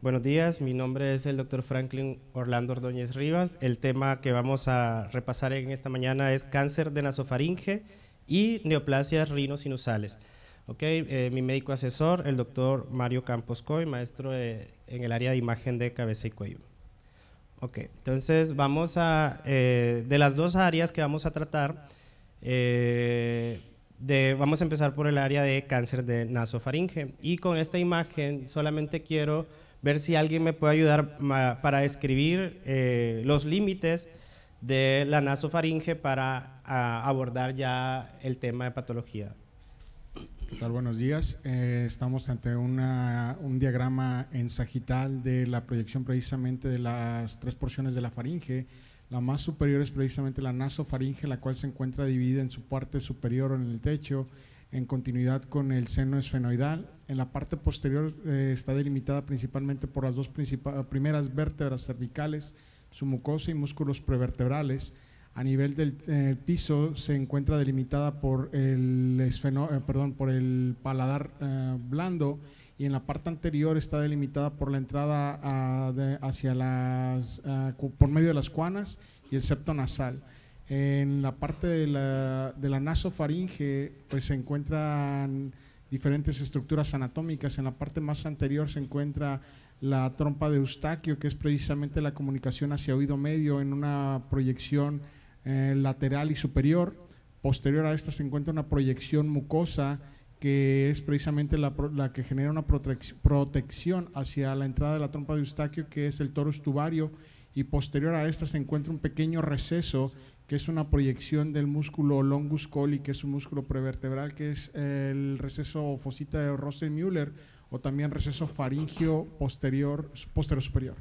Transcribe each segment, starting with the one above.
Buenos días, mi nombre es el doctor Franklin Orlando Ordóñez Rivas. El tema que vamos a repasar en esta mañana es cáncer de nasofaringe y neoplasias rinosinusales. Okay, eh, mi médico asesor, el doctor Mario Campos Coy, maestro eh, en el área de imagen de cabeza y cuello. Ok, entonces vamos a, eh, de las dos áreas que vamos a tratar, vamos a empezar por el área de cáncer de nasofaringe. Y con esta imagen solamente quiero ver si alguien me puede ayudar para escribir eh, los límites de la nasofaringe para ah, abordar ya el tema de patología. ¿Qué tal? Buenos días. Eh, estamos ante un diagrama en sagital de la proyección precisamente de las tres porciones de la faringe. La más superior es precisamente la nasofaringe, la cual se encuentra dividida en su parte superior o en el techo en continuidad con el seno esfenoidal. En la parte posterior eh, está delimitada principalmente por las dos primeras vértebras cervicales, su mucosa y músculos prevertebrales. A nivel del eh, piso se encuentra delimitada por el, esfeno, eh, perdón, por el paladar blando y en la parte anterior está delimitada por la entrada hacia las, por medio de las cuanas y el septo nasal. En la parte de la, de la nasofaringe, pues se encuentran diferentes estructuras anatómicas. En la parte más anterior se encuentra la trompa de Eustaquio, que es precisamente la comunicación hacia oído medio en una proyección eh, lateral y superior. Posterior a esta se encuentra una proyección mucosa, que es precisamente la, que genera una protección hacia la entrada de la trompa de Eustaquio, que es el torus tubario y posterior a esta se encuentra un pequeño receso que es una proyección del músculo longus coli, que es un músculo prevertebral, que es el receso fosita de Rosenmüller o también receso faringio posterior, posterior superior.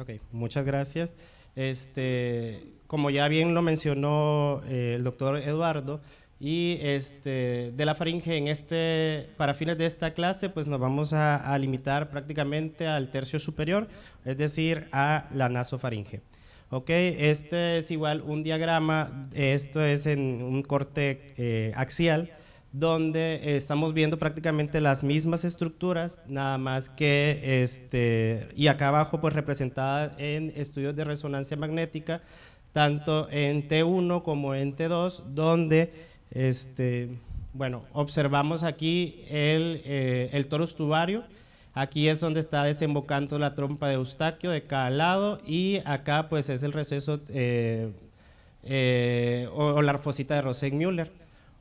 Ok, muchas gracias. Este, como ya bien lo mencionó eh, el doctor Eduardo, y este, de la faringe, en este, para fines de esta clase, pues nos vamos a, limitar prácticamente al tercio superior, es decir, a la nasofaringe. Ok, este es igual un diagrama, esto es en un corte eh, axial, donde estamos viendo prácticamente las mismas estructuras, nada más que, este, y acá abajo pues representada en estudios de resonancia magnética, tanto en T1 como en T2, donde este, bueno, observamos aquí el, eh, el torus tubario. Aquí es donde está desembocando la trompa de Eustaquio de cada lado y acá pues es el receso eh, eh, o, la arfosita de Rosenmüller,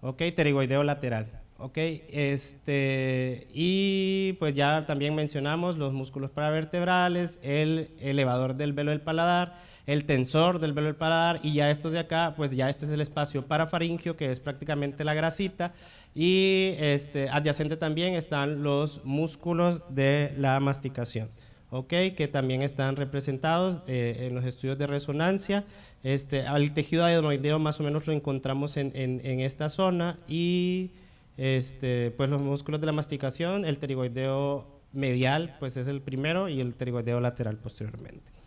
ok, pterigoideo lateral, este, y pues ya también mencionamos los músculos paravertebrales, el elevador del velo del paladar, el tensor del velo del paladar y ya estos de acá, pues ya este es el espacio parafaringio que es prácticamente la grasita y este, adyacente también están los músculos de la masticación. Okay, que también están representados eh, en los estudios de resonancia. Este, el tejido adenoideo más o menos lo encontramos en, esta zona y este, pues los músculos de la masticación, el pterigoideo medial pues es el primero y el pterigoideo lateral posteriormente.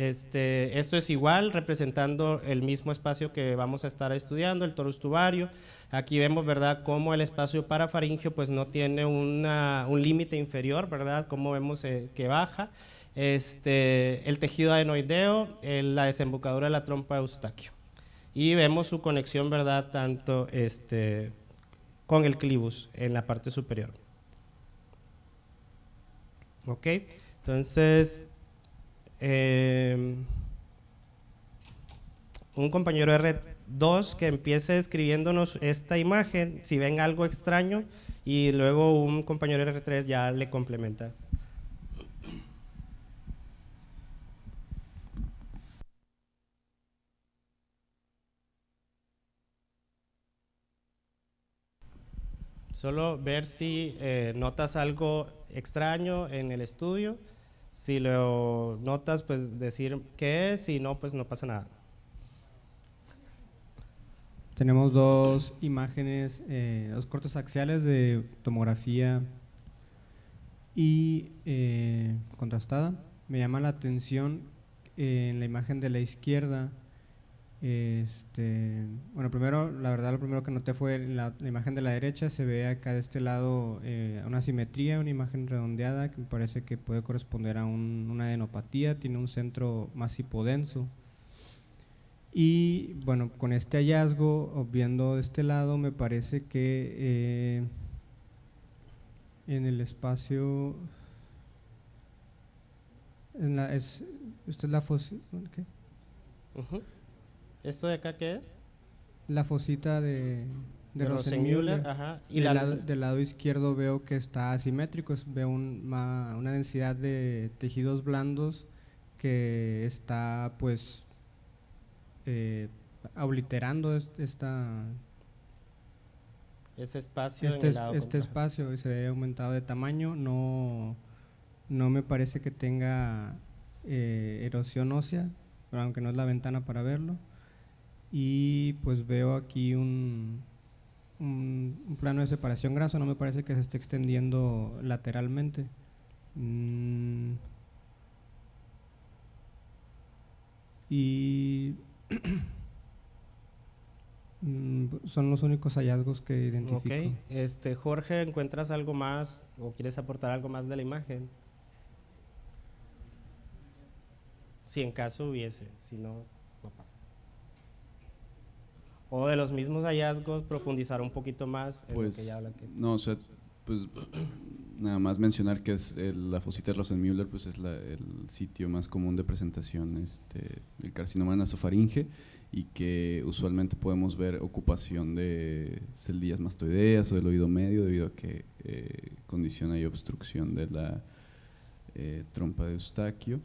Este, esto es igual, representando el mismo espacio que vamos a estar estudiando, el torus tubario. Aquí vemos, ¿verdad?, cómo el espacio parafaringeo pues no tiene un límite inferior, ¿verdad?, cómo vemos eh, que baja. Este, el tejido adenoideo, la desembocadura de la trompa de eustaquio. Y vemos su conexión, ¿verdad?, tanto este, con el clivus en la parte superior. ¿Ok? Entonces, Em, un compañero R2 que empiece escribiéndonos esta imagen, si ven algo extraño, y luego un compañero R3 ya le complementa. Solo ver si eh, notas algo extraño en el estudio. Si lo notas, pues decir qué es, si no, pues no pasa nada. Tenemos dos imágenes, eh, dos cortes axiales de tomografía y eh, contrastada. Me llama la atención eh, en la imagen de la izquierda este, bueno, primero, la verdad, lo primero que noté fue la, la imagen de la derecha. Se ve acá de este lado eh, una simetría, una imagen redondeada que me parece que puede corresponder a una adenopatía. Tiene un centro más hipodenso. Y bueno, con este hallazgo, viendo de este lado, me parece que eh, en el espacio. En la, es, ¿Usted la fósil? ¿Qué? ¿Esto de acá qué es? La fosita de, Rosenmüller. Y del, lado, izquierdo veo que está asimétrico, veo una densidad de tejidos blandos que está pues eh, obliterando esta ese espacio este, en el este espacio se ve aumentado de tamaño no me parece que tenga eh, erosión ósea aunque no es la ventana para verlo y pues veo aquí un, un, plano de separación grasa, no me parece que se esté extendiendo lateralmente. Mm. Y mm, son los únicos hallazgos que identifico. Este, Jorge, ¿encuentras algo más o quieres aportar algo más de la imagen? Si en caso hubiese, si no, no pasa o de los mismos hallazgos profundizar un poquito más en lo pues, que ya hablan. Que no, o sea, pues nada más mencionar que es el, la fosita de Rosenmüller, pues es el sitio más común de presentación este, del carcinoma nasofaringe y que usualmente podemos ver ocupación de celdillas mastoideas o del oído medio debido a que eh, condiciona y obstrucción de la eh, trompa de eustaquio.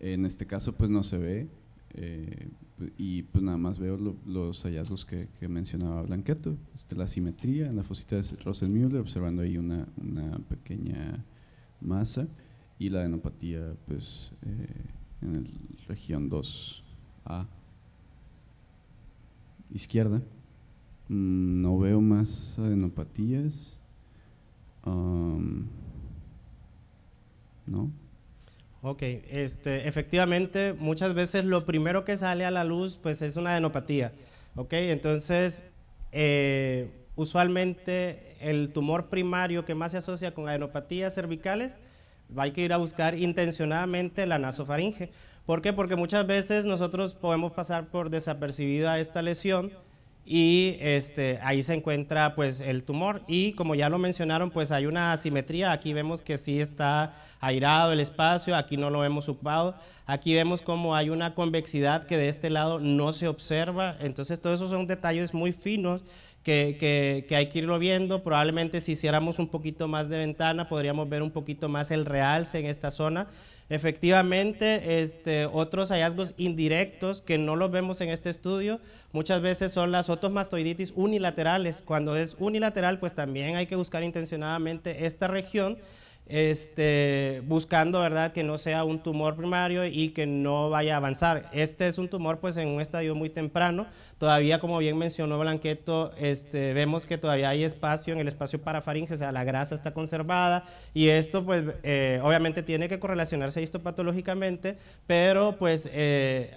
En este caso pues no se ve, eh, y pues nada más veo los hallazgos que, mencionaba Blanqueto, este, la simetría en la fosita de Rosenmüller, observando ahí una, pequeña masa, y la adenopatía pues, eh, en la región 2A. Izquierda, mm, no veo más adenopatías. Um, ¿No? Ok, este, efectivamente, muchas veces lo primero que sale a la luz pues es una adenopatía. Ok, entonces, eh, usualmente el tumor primario que más se asocia con adenopatías cervicales, hay que ir a buscar intencionadamente la nasofaringe. ¿Por qué? Porque muchas veces nosotros podemos pasar por desapercibida esta lesión y este, ahí se encuentra pues el tumor y como ya lo mencionaron pues hay una asimetría, aquí vemos que sí está airado el espacio, aquí no lo hemos ocupado. Aquí vemos como hay una convexidad que de este lado no se observa. Entonces, todos esos son detalles muy finos que, hay que irlo viendo. Probablemente si hiciéramos un poquito más de ventana, podríamos ver un poquito más el realce en esta zona. Efectivamente, este, otros hallazgos indirectos que no los vemos en este estudio, muchas veces son las otomastoiditis unilaterales. Cuando es unilateral, pues también hay que buscar intencionadamente esta región este, buscando ¿verdad? que no sea un tumor primario y que no vaya a avanzar. Este es un tumor pues, en un estadio muy temprano. Todavía, como bien mencionó Blanqueto, este, vemos que todavía hay espacio en el espacio faringe, o sea, la grasa está conservada y esto pues eh, obviamente tiene que correlacionarse histopatológicamente, pero pues eh,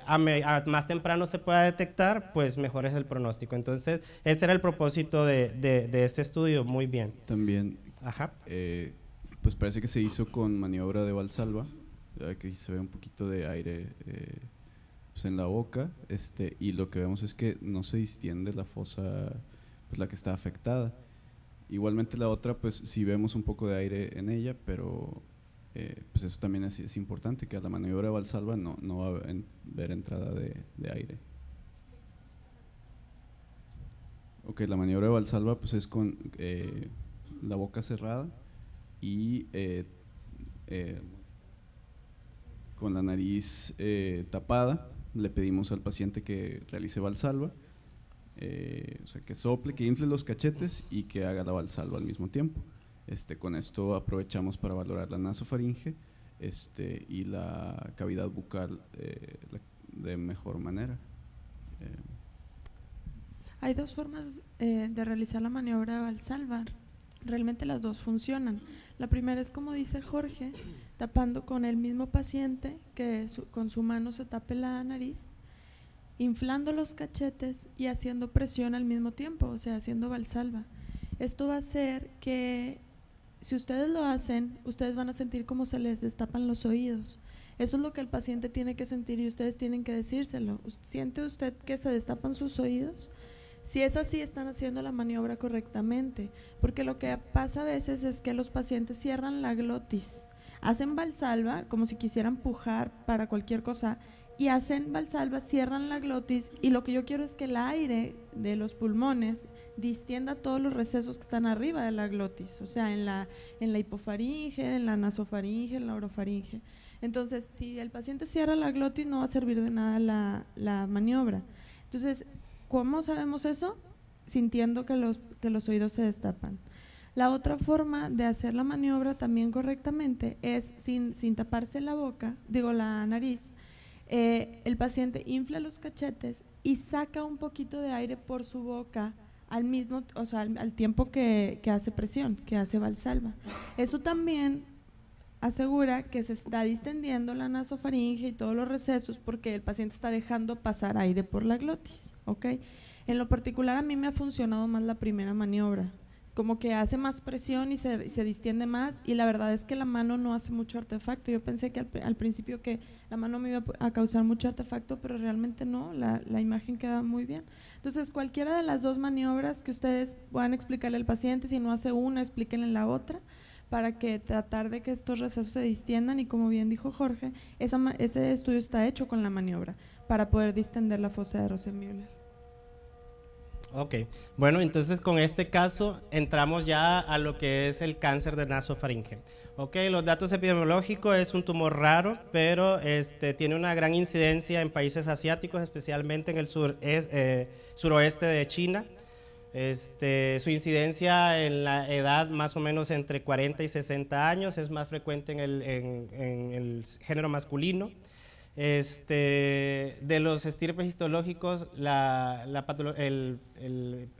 más temprano se pueda detectar, pues mejor es el pronóstico. Entonces, ese era el propósito de, este estudio, muy bien. También. Ajá. Eh, pues parece que se hizo con maniobra de Valsalva, que se ve un poquito de aire eh, pues en la boca, este, y lo que vemos es que no se distiende la fosa, pues la que está afectada. Igualmente la otra, pues sí vemos un poco de aire en ella, pero eh, pues eso también es, importante, que a la maniobra de Valsalva no, no va a haber, ver entrada de, aire. Ok, la maniobra de Valsalva pues es con eh, la boca cerrada, y eh, eh, con la nariz eh, tapada le pedimos al paciente que realice valsalva, o sea, que sople, que infle los cachetes y que haga la valsalva al mismo tiempo. Este, con esto aprovechamos para valorar la nasofaringe este, y la cavidad bucal de mejor manera. Hay dos formas de realizar la maniobra de Valsalva. Realmente las dos funcionan. La primera es como dice Jorge, tapando con el mismo paciente que con su mano se tape la nariz, inflando los cachetes y haciendo presión al mismo tiempo, o sea, haciendo valsalva. Esto va a hacer que si ustedes lo hacen, ustedes van a sentir como se les destapan los oídos. Eso es lo que el paciente tiene que sentir y ustedes tienen que decírselo. ¿Siente usted que se destapan sus oídos? Si es así, están haciendo la maniobra correctamente, porque lo que pasa a veces es que los pacientes cierran la glotis, hacen valsalva como si quisieran pujar para cualquier cosa y hacen valsalva, cierran la glotis y lo que yo quiero es que el aire de los pulmones distienda todos los recesos que están arriba de la glotis, o sea, en la, en la hipofaringe, en la nasofaringe, en la orofaringe. Entonces, si el paciente cierra la glotis, no va a servir de nada la, la maniobra. Entonces, ¿Cómo sabemos eso? Sintiendo que los, los oídos se destapan. La otra forma de hacer la maniobra también correctamente es sin, taparse la boca, digo la nariz, eh, el paciente infla los cachetes y saca un poquito de aire por su boca al mismo, o tiempo que, que, hace presión, que hace valsalva. Eso también asegura que se está distendiendo la nasofaringe y todos los recesos porque el paciente está dejando pasar aire por la glotis, ¿ok? En lo particular a mí me ha funcionado más la primera maniobra, como que hace más presión y se, distiende más y la verdad es que la mano no hace mucho artefacto. Yo pensé que al, principio que la mano me iba a causar mucho artefacto, pero realmente no, la, la imagen queda muy bien. Entonces cualquiera de las dos maniobras que ustedes puedan explicarle al paciente, si no hace una, explíquenle la otra para que tratar de que estos recesos se distiendan y como bien dijo Jorge, ese estudio está hecho con la maniobra para poder distender la fosa de Rosenmüller. Ok, bueno, entonces con este caso entramos ya a lo que es el cáncer de nasofaringe. Ok, los datos epidemiológicos es un tumor raro, pero este, tiene una gran incidencia en países asiáticos, especialmente en el sur, eh, suroeste de China. Este, su incidencia en la edad más o menos entre 40 y 60 años es más frecuente en el, género masculino. Este, de los estirpes histológicos, la, la,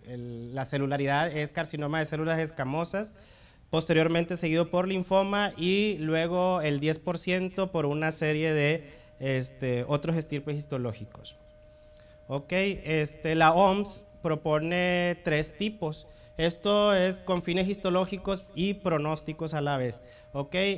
la celularidad es carcinoma de células escamosas, posteriormente seguido por linfoma y luego el 10% por una serie de este, otros estirpes histológicos. Okay, este, la OMS propone tres tipos. Esto es con fines histológicos y pronósticos a la vez.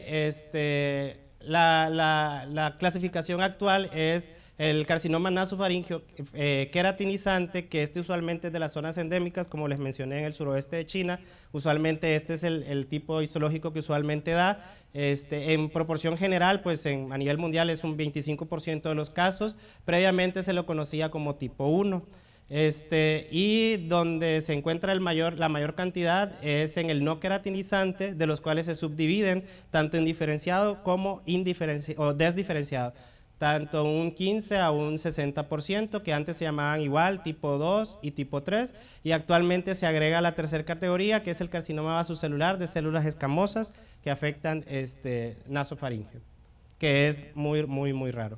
Este, la, clasificación actual es el carcinoma nasofaringio eh, queratinizante, que este usualmente es de las zonas endémicas, como les mencioné, en el suroeste de China. Usualmente este es el, tipo histológico que usualmente da. Este, en proporción general, pues en, a nivel mundial es un 25% de los casos. Previamente se lo conocía como tipo 1. Este, y donde se encuentra la mayor cantidad es en el no queratinizante, de los cuales se subdividen tanto en diferenciado como o desdiferenciado. Tanto un 15 a un 60%, que antes se llamaban igual, tipo 2 y tipo 3, y actualmente se agrega la tercera categoría, que es el carcinoma vasocelular, de células escamosas que afectan este, nasofaringe, que es muy, muy, muy raro.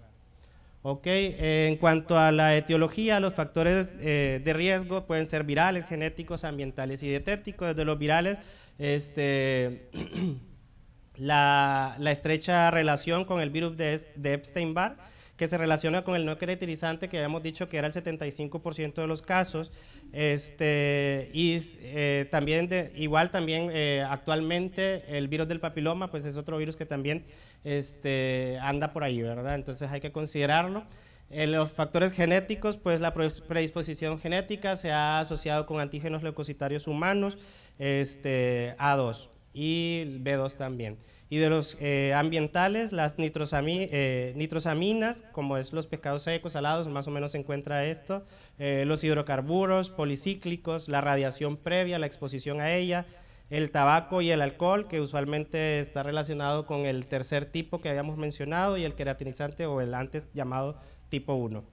Eh, en cuanto a la etiología, los factores eh, de riesgo pueden ser virales, genéticos, ambientales y dietéticos. Desde los virales, este, la, estrecha relación con el virus de Epstein-Barr que se relaciona con el no caracterizante que habíamos dicho que era el 75% de los casos. Este, y eh, también igual también eh, actualmente el virus del papiloma pues es otro virus que también este, anda por ahí, ¿verdad? Entonces hay que considerarlo. En los factores genéticos, pues la predisposición genética se ha asociado con antígenos leucocitarios humanos, este, A2 y B2 también y de los eh, ambientales, las nitrosami, eh, nitrosaminas, como es los pescados secos, salados, más o menos se encuentra esto, eh, los hidrocarburos, policíclicos, la radiación previa, la exposición a ella, el tabaco y el alcohol, que usualmente está relacionado con el tercer tipo que habíamos mencionado, y el queratinizante o el antes llamado tipo 1.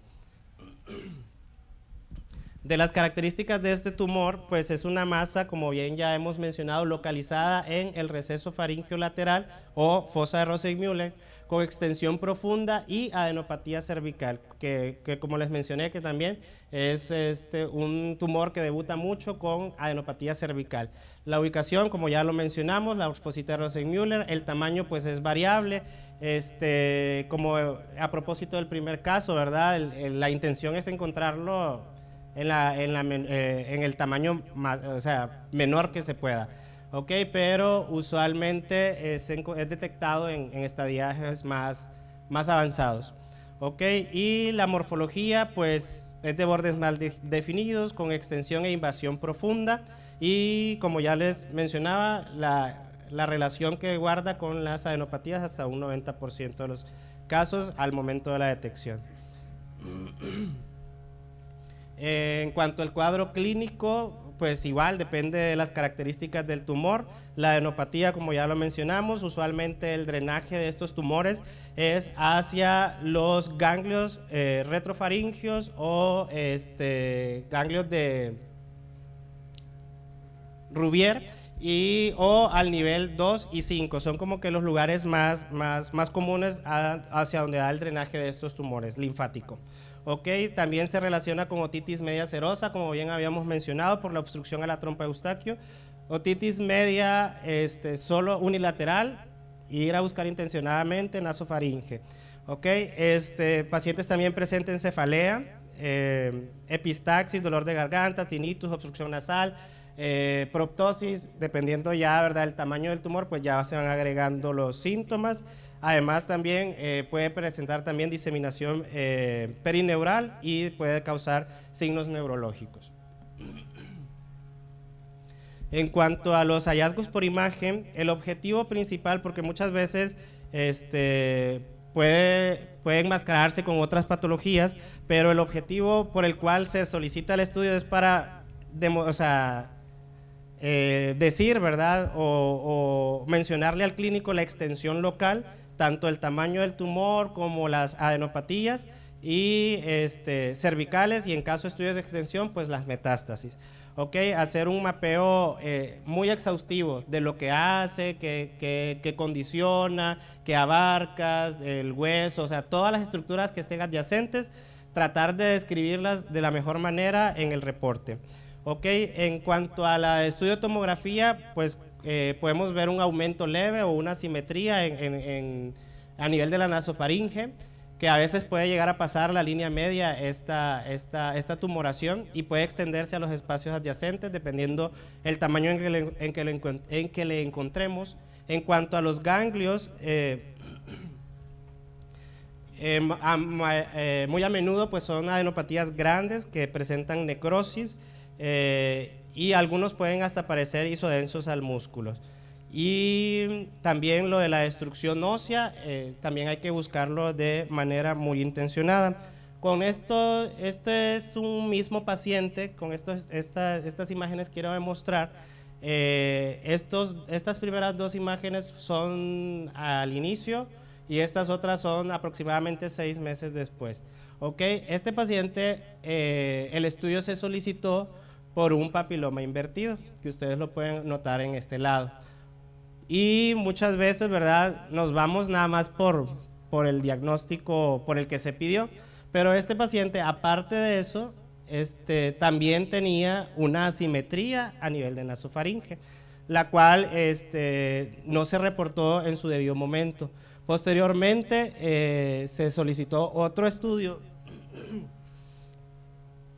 De las características de este tumor, pues es una masa, como bien ya hemos mencionado, localizada en el receso faríngeo lateral o fosa de Rosenmüller, con extensión profunda y adenopatía cervical, que, como les mencioné, que también es este, un tumor que debuta mucho con adenopatía cervical. La ubicación, como ya lo mencionamos, la fosita de Rosenmüller, el tamaño pues es variable, este, como a propósito del primer caso, ¿verdad? la intención es encontrarlo en, la, en, eh, el tamaño o sea, menor que se pueda. ¿ok? Pero usualmente es, es detectado en, en, estadiajes más, más avanzados, ¿ok? Y la morfología, pues, es de bordes mal definidos, con extensión e invasión profunda, y como ya les mencionaba, la, relación que guarda con las adenopatías hasta un 90% de los casos al momento de la detección. Eh, en cuanto al cuadro clínico, pues igual depende de las características del tumor. La adenopatía, como ya lo mencionamos, usualmente el drenaje de estos tumores es hacia los ganglios eh, o este, ganglios de Rubier y o al nivel 2 y 5. Son como que los lugares más, comunes hacia donde da el drenaje de estos tumores linfático. También se relaciona con otitis media serosa, como bien habíamos mencionado, por la obstrucción a la trompa de Eustaquio. Otitis media este, solo unilateral, ir a buscar intencionadamente nasofaringe. Este, pacientes también en cefalea, eh, epistaxis, dolor de garganta, tinnitus, obstrucción nasal, eh, proptosis, dependiendo ya, ¿verdad?, tamaño del tumor, pues ya se van agregando los síntomas. Además también eh, puede presentar también diseminación eh, perineural y puede causar signos neurológicos. En cuanto a los hallazgos por imagen, el objetivo principal, porque muchas veces este, puede, enmascararse con otras patologías, pero el objetivo por el cual se solicita el estudio es para eh, decir, ¿verdad? o, mencionarle al clínico la extensión local tanto el tamaño del tumor como las adenopatías y este, cervicales y en caso de estudios de extensión, pues las metástasis. Okay, hacer un mapeo eh, muy exhaustivo de lo que hace, que, condiciona, que abarca, el hueso, o sea, todas las estructuras que estén adyacentes, tratar de describirlas de la mejor manera en el reporte. Okay, en cuanto a la estudio tomografía, pues eh, podemos ver un aumento leve o una simetría en, a nivel de la nasofaringe, que a veces puede llegar a pasar la línea media esta, esta, esta tumoración y puede extenderse a los espacios adyacentes dependiendo el tamaño en que le, en que le, en que le encontremos. En cuanto a los ganglios, eh, em, eh, muy a menudo pues, son adenopatías grandes que presentan necrosis. Eh, y algunos pueden hasta parecer isodensos al músculo. Y también lo de la destrucción ósea, eh, también hay que buscarlo de manera muy intencionada. Con esto, este es un mismo paciente, con estas imágenes quiero demostrar. Eh, estos, estas primeras dos imágenes son al inicio y estas otras son aproximadamente seis meses después. este paciente, eh, el estudio se solicitó por un papiloma invertido, que ustedes lo pueden notar en este lado. Y muchas veces, ¿verdad? Nos vamos nada más por, por el diagnóstico por el que se pidió, pero este paciente, aparte de eso, este, también tenía una asimetría a nivel de nasofaringe, la cual este, no se reportó en su debido momento. Posteriormente eh, se solicitó otro estudio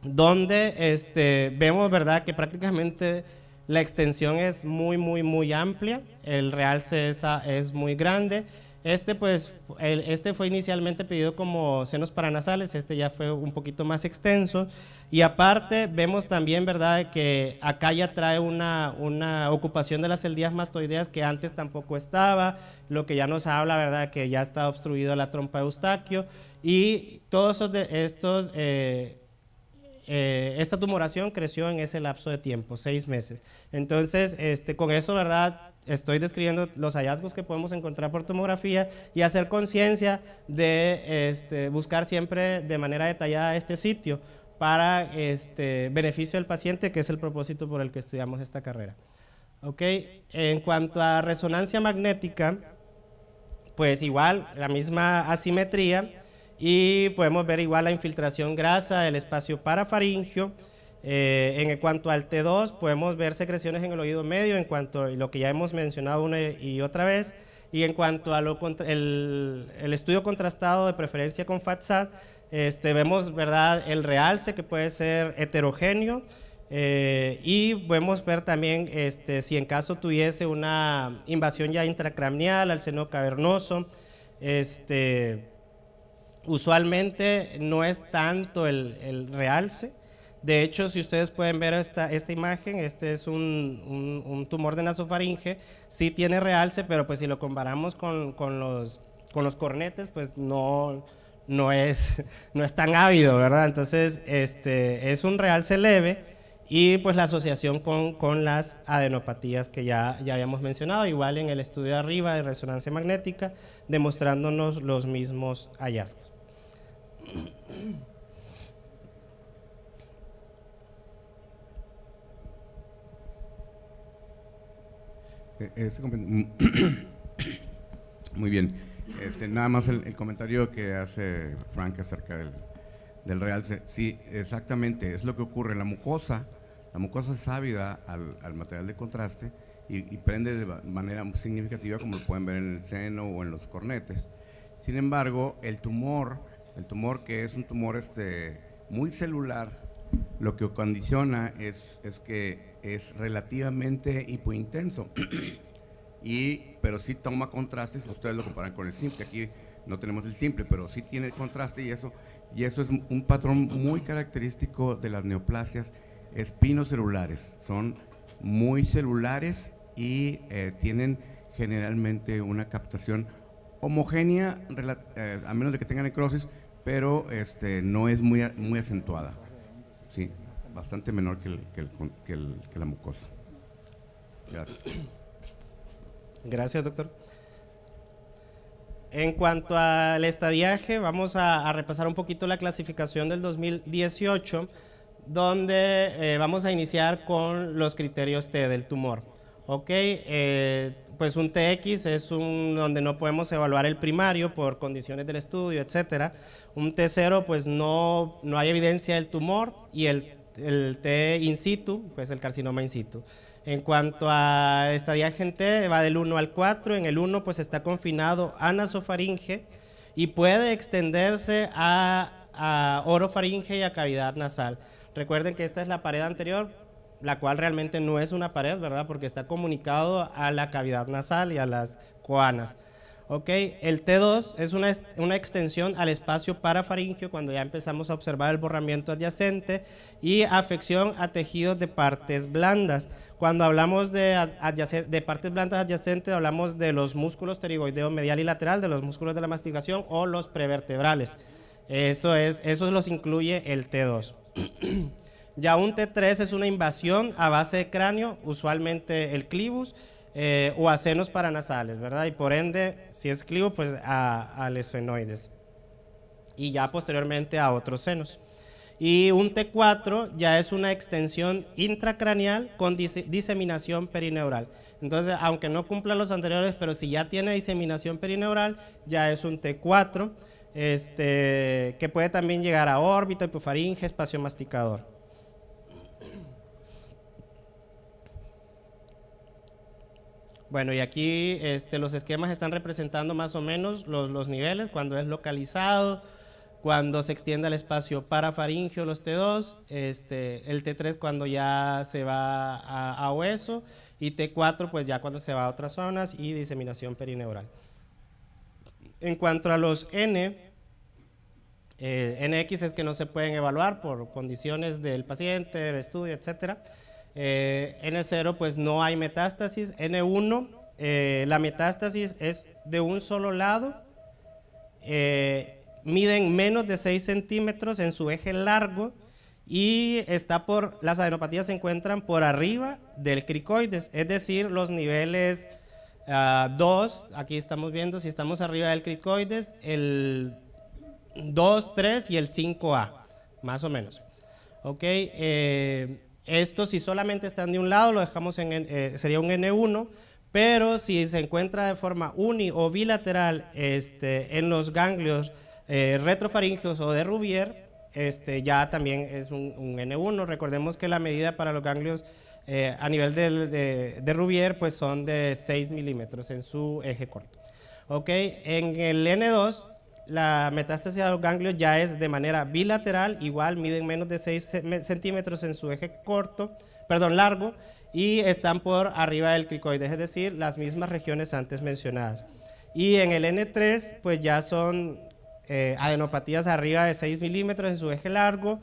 donde este, vemos, ¿verdad?, que prácticamente la extensión es muy, muy, muy amplia, el realce es muy grande. Este, pues, este fue inicialmente pedido como senos paranasales, este ya fue un poquito más extenso. Y aparte, vemos también, ¿verdad?, que acá ya trae una, una ocupación de las celdías mastoideas que antes tampoco estaba, lo que ya nos habla, ¿verdad?, que ya está obstruido la trompa de Eustaquio. Y todos estos, de, estos eh, eh, esta tumoración creció en ese lapso de tiempo, seis meses. Entonces, este, con eso, ¿verdad? Estoy describiendo los hallazgos que podemos encontrar por tomografía y hacer conciencia de este, buscar siempre de manera detallada este sitio para este, beneficio del paciente, que es el propósito por el que estudiamos esta carrera. Okay. En cuanto a resonancia magnética, pues igual, la misma asimetría y podemos ver igual la infiltración grasa del espacio parafaringio. Eh, en cuanto al T2, podemos ver secreciones en el oído medio, en cuanto a lo que ya hemos mencionado una y otra vez. Y en cuanto al el, estudio contrastado, de preferencia con FATSAT, este, vemos ¿verdad? el realce que puede ser heterogéneo. Eh, y podemos ver también este, si en caso tuviese una invasión ya intracraneal al seno cavernoso, este, usualmente no es tanto el, realce. De hecho, si ustedes pueden ver esta, imagen, este es un, tumor de nasofaringe, sí tiene realce, pero pues si lo comparamos con, los, cornetes, pues no, es, tan ávido, ¿verdad? Entonces, este, es un realce leve y pues la asociación con, las adenopatías que ya, ya habíamos mencionado, igual en el estudio de arriba de resonancia magnética, demostrándonos los mismos hallazgos. Eh, eh, Muy bien. Este, nada más el, comentario que hace Frank acerca del, del realce. Sí, exactamente, es lo que ocurre. La mucosa, la mucosa es ávida al, material de contraste y, y, prende de manera significativa como lo pueden ver en el seno o en los cornetes. Sin embargo, el tumor el tumor, que es un tumor este, muy celular, lo que condiciona es, es que es relativamente hipointenso, y, pero sí toma contrastes, ustedes lo comparan con el simple, aquí no tenemos el simple, pero sí tiene contraste y eso, y eso es un patrón muy característico de las neoplasias espinocelulares, son muy celulares y eh, tienen generalmente una captación homogénea, eh, a menos de que tenga necrosis, pero este, no es muy, muy acentuada. Sí, bastante menor que, la mucosa. Gracias. Gracias, doctor. En cuanto al estadiaje, vamos a, repasar un poquito la clasificación del 2018, donde eh, vamos a iniciar con los criterios T del tumor. Ok, eh, pues un TX es un donde no podemos evaluar el primario por condiciones del estudio, etcétera. Un T0 pues no, hay evidencia del tumor y el, T in situ, pues el carcinoma in situ. En cuanto a estadía T, va del 1 al 4. En el 1 pues está confinado a nasofaringe y puede extenderse a, a orofaringe y a cavidad nasal. Recuerden que esta es la pared anterior, la cual realmente no es una pared, ¿verdad? Porque está comunicado a la cavidad nasal y a las coanas. ¿Ok? El T2 es una, extensión al espacio parafaringio cuando ya empezamos a observar el borramiento adyacente y afección a tejidos de partes blandas. Cuando hablamos de, de partes blandas adyacentes, hablamos de los músculos pterigoideo medial y lateral, de los músculos de la mastigación o los prevertebrales. Eso es, eso los incluye el T2. Ya un T3 es una invasión a base de cráneo, usualmente el clivus eh, o a senos paranasales, ¿verdad? Y por ende, si es clivus, pues a, esfenoides Y ya posteriormente a otros senos. Y un T4 ya es una extensión intracraneal con diseminación perineural. Entonces, aunque no cumpla los anteriores, pero si ya tiene diseminación perineural, ya es un T4, este, que puede también llegar a órbita, hipofaringe, espacio masticador. Bueno, y aquí este, los esquemas están representando más o menos los, niveles, cuando es localizado, cuando se extiende el espacio para los T2, este, el T3 cuando ya se va a, hueso y T4 pues ya cuando se va a otras zonas y diseminación perineural. En cuanto a los N, eh, NX es que no se pueden evaluar por condiciones del paciente, el estudio, etcétera. Eh, N0 pues no hay metástasis, N1 eh, la metástasis es de un solo lado, eh, miden menos de 6 centímetros en su eje largo y está por, las adenopatías se encuentran por arriba del cricoides, es decir, los niveles 2, ah, aquí estamos viendo si estamos arriba del cricoides, el 2, 3 y el 5A, más o menos. Ok, esto si solamente están de un lado lo dejamos en, eh, sería un N1, pero si se encuentra de forma uni o bilateral este, en los ganglios eh, retrofaringeos o de Rubier, este, ya también es un, N1. Recordemos que la medida para los ganglios eh, a nivel de, Rubier pues son de 6 milímetros en su eje corto. Okay. En el N2 la metástasis de los ganglios ya es de manera bilateral, igual miden menos de 6 centímetros en su eje corto, perdón, largo, y están por arriba del cricoide, es decir, las mismas regiones antes mencionadas. Y en el N3, pues ya son eh, adenopatías arriba de 6 milímetros en su eje largo,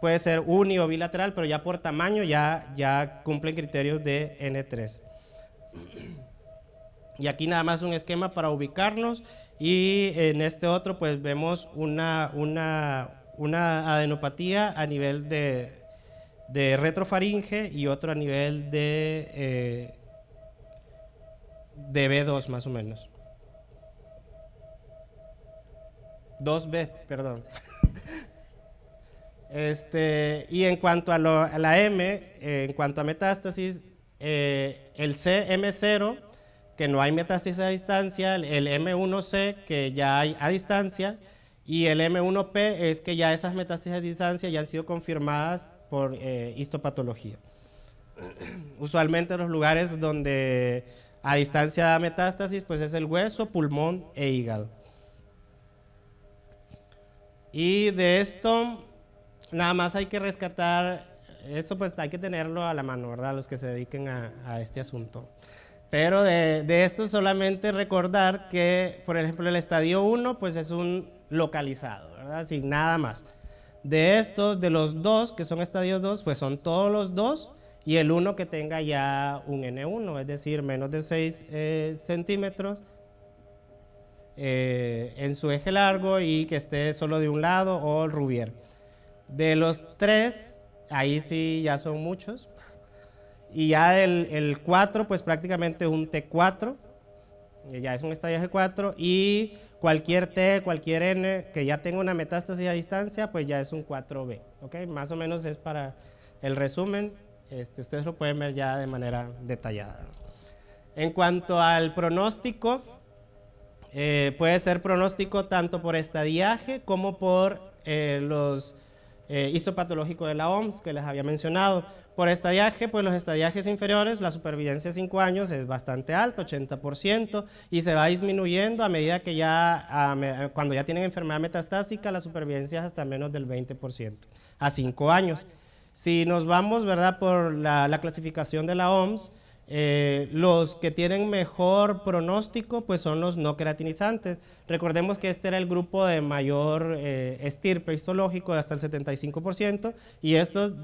puede ser uni o bilateral, pero ya por tamaño ya, ya cumplen criterios de N3. Y aquí nada más un esquema para ubicarnos y en este otro, pues vemos una, una, una adenopatía a nivel de, de, retrofaringe y otro a nivel de, eh, de B2 más o menos. 2B, perdón. Este, y en cuanto a, la M, eh, en cuanto a metástasis, eh, el CM0 que no hay metástasis a distancia, el M1C que ya hay a distancia y el M1P es que ya esas metástasis a distancia ya han sido confirmadas por eh, histopatología. Usualmente los lugares donde a distancia da metástasis pues es el hueso, pulmón e hígado. Y de esto nada más hay que rescatar, esto pues hay que tenerlo a la mano, ¿verdad? Los que se dediquen a este asunto. Pero de, esto solamente recordar que, por ejemplo, el estadio 1 pues es un localizado, ¿verdad? Sin nada más. De estos, de los dos, que son estadios 2, pues son todos los dos y el 1 que tenga ya un N1, es decir, menos de 6 eh, centímetros eh, en su eje largo y que esté solo de un lado o rubier. De los tres, ahí sí ya son muchos, y ya el, 4, pues prácticamente un T4, eh, ya es un estadiaje 4 Y cualquier T, cualquier N que ya tenga una metástasis a distancia, pues ya es un 4B. Más o menos es para el resumen. Este, ustedes lo pueden ver ya de manera detallada. En cuanto al pronóstico, eh, puede ser pronóstico tanto por estadiaje como por eh, los histopatológicos de la OMS que les había mencionado. Por estadiaje, pues los estadiajes inferiores, la supervivencia a 5 años es bastante alta, 80%, y se va disminuyendo a medida que ya, cuando ya tienen enfermedad metastásica, la supervivencia es hasta menos del 20%, a 5 años. Si nos vamos, ¿verdad?, por la, clasificación de la OMS, eh, los que tienen mejor pronóstico, pues son los no queratinizantes. Recordemos que este era el grupo de mayor eh, estirpe histológico, de hasta el 75%, y estos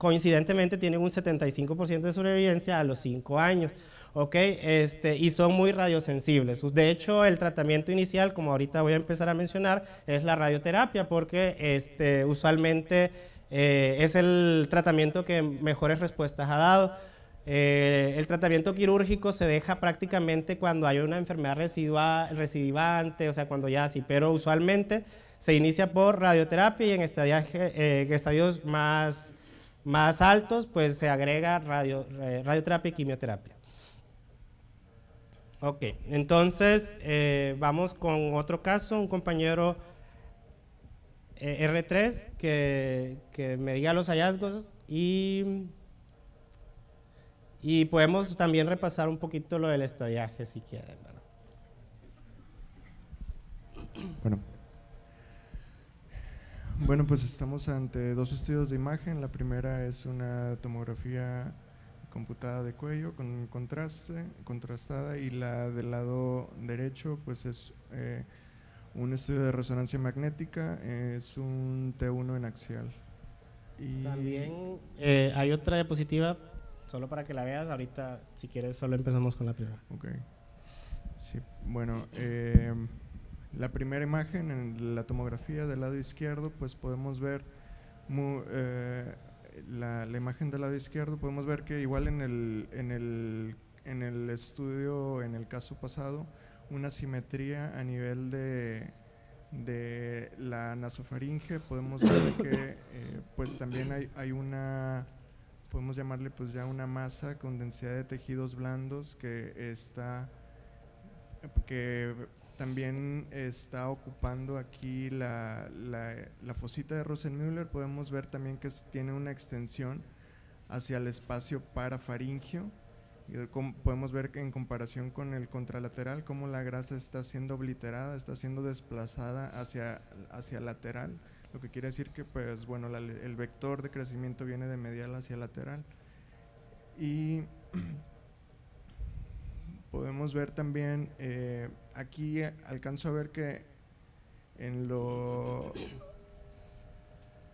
coincidentemente tienen un 75% de sobrevivencia a los 5 años, ¿ok? Este, y son muy radiosensibles. De hecho, el tratamiento inicial, como ahorita voy a empezar a mencionar, es la radioterapia, porque este, usualmente eh, es el tratamiento que mejores respuestas ha dado. Eh, el tratamiento quirúrgico se deja prácticamente cuando hay una enfermedad residual, recidivante, o sea, cuando ya así, pero usualmente se inicia por radioterapia y en eh, estadios más más altos, pues se agrega radio, radioterapia y quimioterapia. Ok, entonces eh, vamos con otro caso, un compañero eh, R3 que, que, me diga los hallazgos y, y podemos también repasar un poquito lo del estadiaje si quieren. Bueno, bueno, pues estamos ante dos estudios de imagen. La primera es una tomografía computada de cuello con contraste, contrastada, y la del lado derecho, pues es eh, un estudio de resonancia magnética, es un T1 en axial. También eh, hay otra diapositiva, solo para que la veas. Ahorita, si quieres, solo empezamos con la primera. Ok. Sí, bueno. Eh, la primera imagen en la tomografía del lado izquierdo, pues podemos ver eh, la, imagen del lado izquierdo, podemos ver que igual en el, en el, en el estudio, en el caso pasado, una simetría a nivel de, de la nasofaringe, podemos ver que eh, pues también hay, hay, una, podemos llamarle pues ya una masa con densidad de tejidos blandos que está, que también está ocupando aquí la, fosita de Rosenmüller. Podemos ver también que tiene una extensión hacia el espacio parafaringio. Podemos ver que en comparación con el contralateral, cómo la grasa está siendo obliterada, está siendo desplazada hacia, hacia lateral, lo que quiere decir que pues, bueno, el vector de crecimiento viene de medial hacia lateral. Y podemos ver también, eh, aquí eh, alcanzo a ver que en lo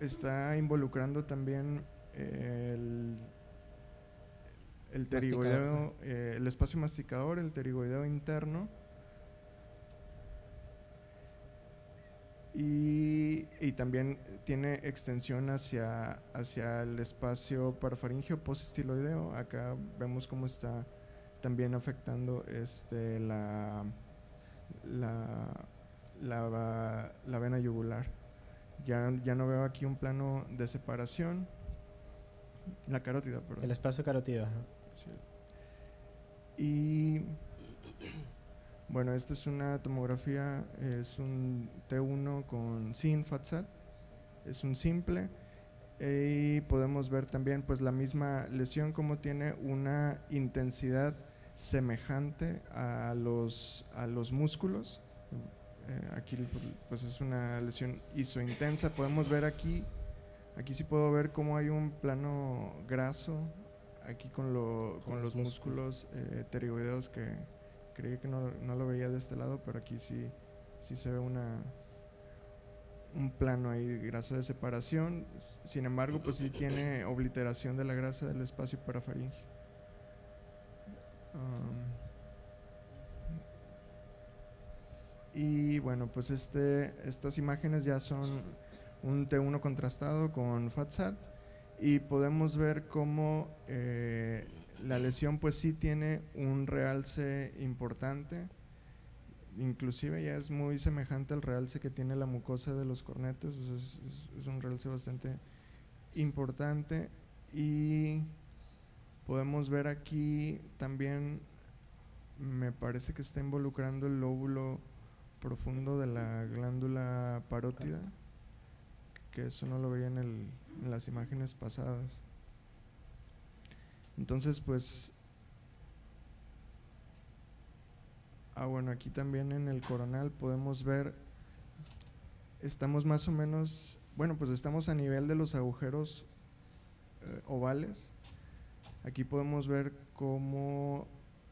está involucrando también eh, el, el pterigoideo, el espacio masticador, el pterigoideo interno. Y, también tiene extensión hacia, hacia el espacio parafaringeo postestiloideo Acá vemos cómo está también afectando este, la, vena yugular. Ya, no veo aquí un plano de separación. La carótida, perdón. El espacio carótido. Y bueno, esta es una tomografía, es un T1 con sin FATSAT, es un simple y podemos ver también pues la misma lesión como tiene una intensidad semejante a los, a los músculos. Eh, aquí pues es una lesión isointensa. Podemos ver aquí, aquí sí puedo ver cómo hay un plano graso aquí con, lo, con los músculos eh, que creí que no, lo veía de este lado, pero aquí sí, sí se ve una, un plano ahí de grasa de separación, sin embargo, pues sí tiene obliteración de la grasa del espacio para faringe y bueno, pues este, estas imágenes ya son un T1 contrastado con FATSAT y podemos ver cómo eh, la lesión pues sí tiene un realce importante inclusive ya es muy semejante al realce que tiene la mucosa de los cornetes, es, un realce bastante importante y podemos ver aquí también me parece que está involucrando el lóbulo profundo de la glándula parótida, que eso no lo veía en las imágenes pasadas. Entonces, pues Ah, bueno, aquí también en el coronal podemos ver, estamos más o menos, bueno, pues estamos a nivel de los agujeros eh, ovales. Aquí podemos ver cómo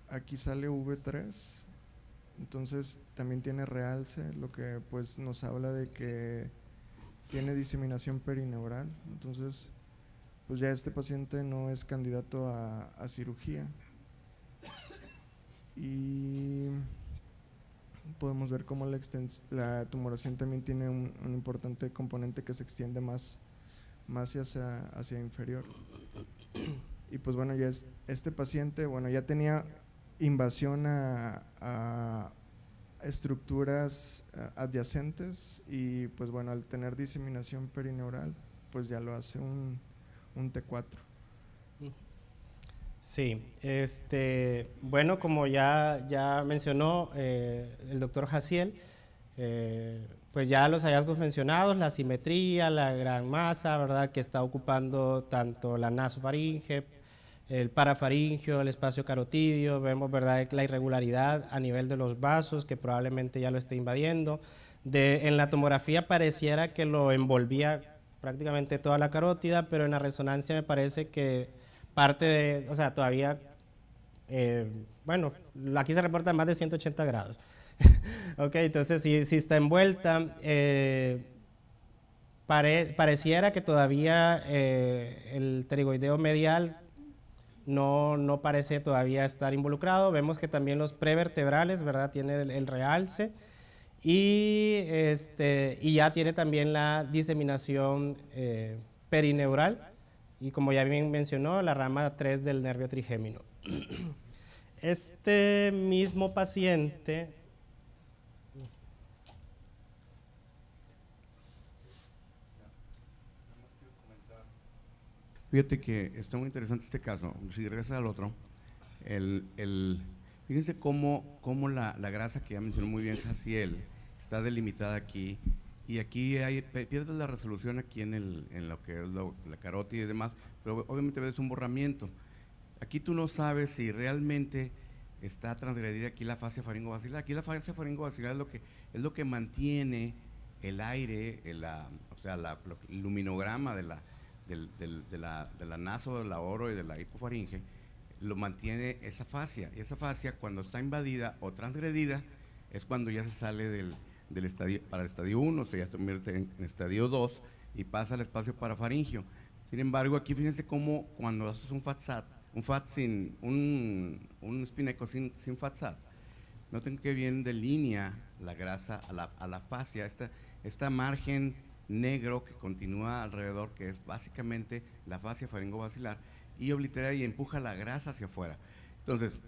aquí sale V3, entonces también tiene realce, lo que pues nos habla de que tiene diseminación perineural, entonces pues ya este paciente no es candidato a cirugía. Y podemos ver cómo la, la tumoración también tiene un, importante componente que se extiende más, más hacia, hacia inferior. Y pues bueno, ya este paciente, bueno, ya tenía invasión a, estructuras eh, adyacentes y pues bueno, al tener diseminación perineural, pues ya lo hace un T4. Sí, este, bueno, como ya, ya mencionó eh, el doctor Jaciel, eh, pues ya los hallazgos mencionados, la simetría, la gran masa, ¿verdad?, que está ocupando tanto la nasofaringe, el parafaringio, el espacio carotidio, vemos, ¿verdad?, la irregularidad a nivel de los vasos que probablemente ya lo esté invadiendo. en la tomografía pareciera que lo envolvía prácticamente toda la carótida, pero en la resonancia me parece que parte de, o sea, todavía, eh, bueno, aquí se reporta más de 180 grados. ok, entonces si, está envuelta, eh, pareciera que todavía eh, el trigoideo medial no, no, parece todavía estar involucrado. Vemos que también los prevertebrales, ¿verdad? Tiene el, realce. Y, este, y ya tiene también la diseminación perineural, y como ya bien mencionó, la rama 3 del nervio trigémino. Este mismo paciente Fíjate que está muy interesante este caso. Si regresas al otro, el, el, fíjense cómo, la, la, grasa que ya mencionó muy bien Jaciel está delimitada aquí y aquí hay, pierdes la resolución aquí en, el, en lo que es la carota y demás, pero obviamente ves un borramiento. Aquí tú no sabes si realmente está transgredida aquí la fascia vacilar. Aquí la fascia faringo es lo que, es lo que mantiene el aire, la, o sea, la, el luminograma de la, del, del, de la, de la naso, de la oro y de la hipofaringe, lo mantiene esa fascia. Y esa fascia cuando está invadida o transgredida es cuando ya se sale del del estadio, para el estadio 1, se ya se convierte en, estadio 2 y pasa al espacio para faringio. Sin embargo, aquí fíjense cómo cuando haces un fatsat, un fat sin, un, un espineco sin, sin fatsat, noten que bien delinea la grasa a la, a la fascia, esta, esta margen negro que continúa alrededor, que es básicamente la fascia faringobasilar y oblitera y empuja la grasa hacia afuera. Entonces,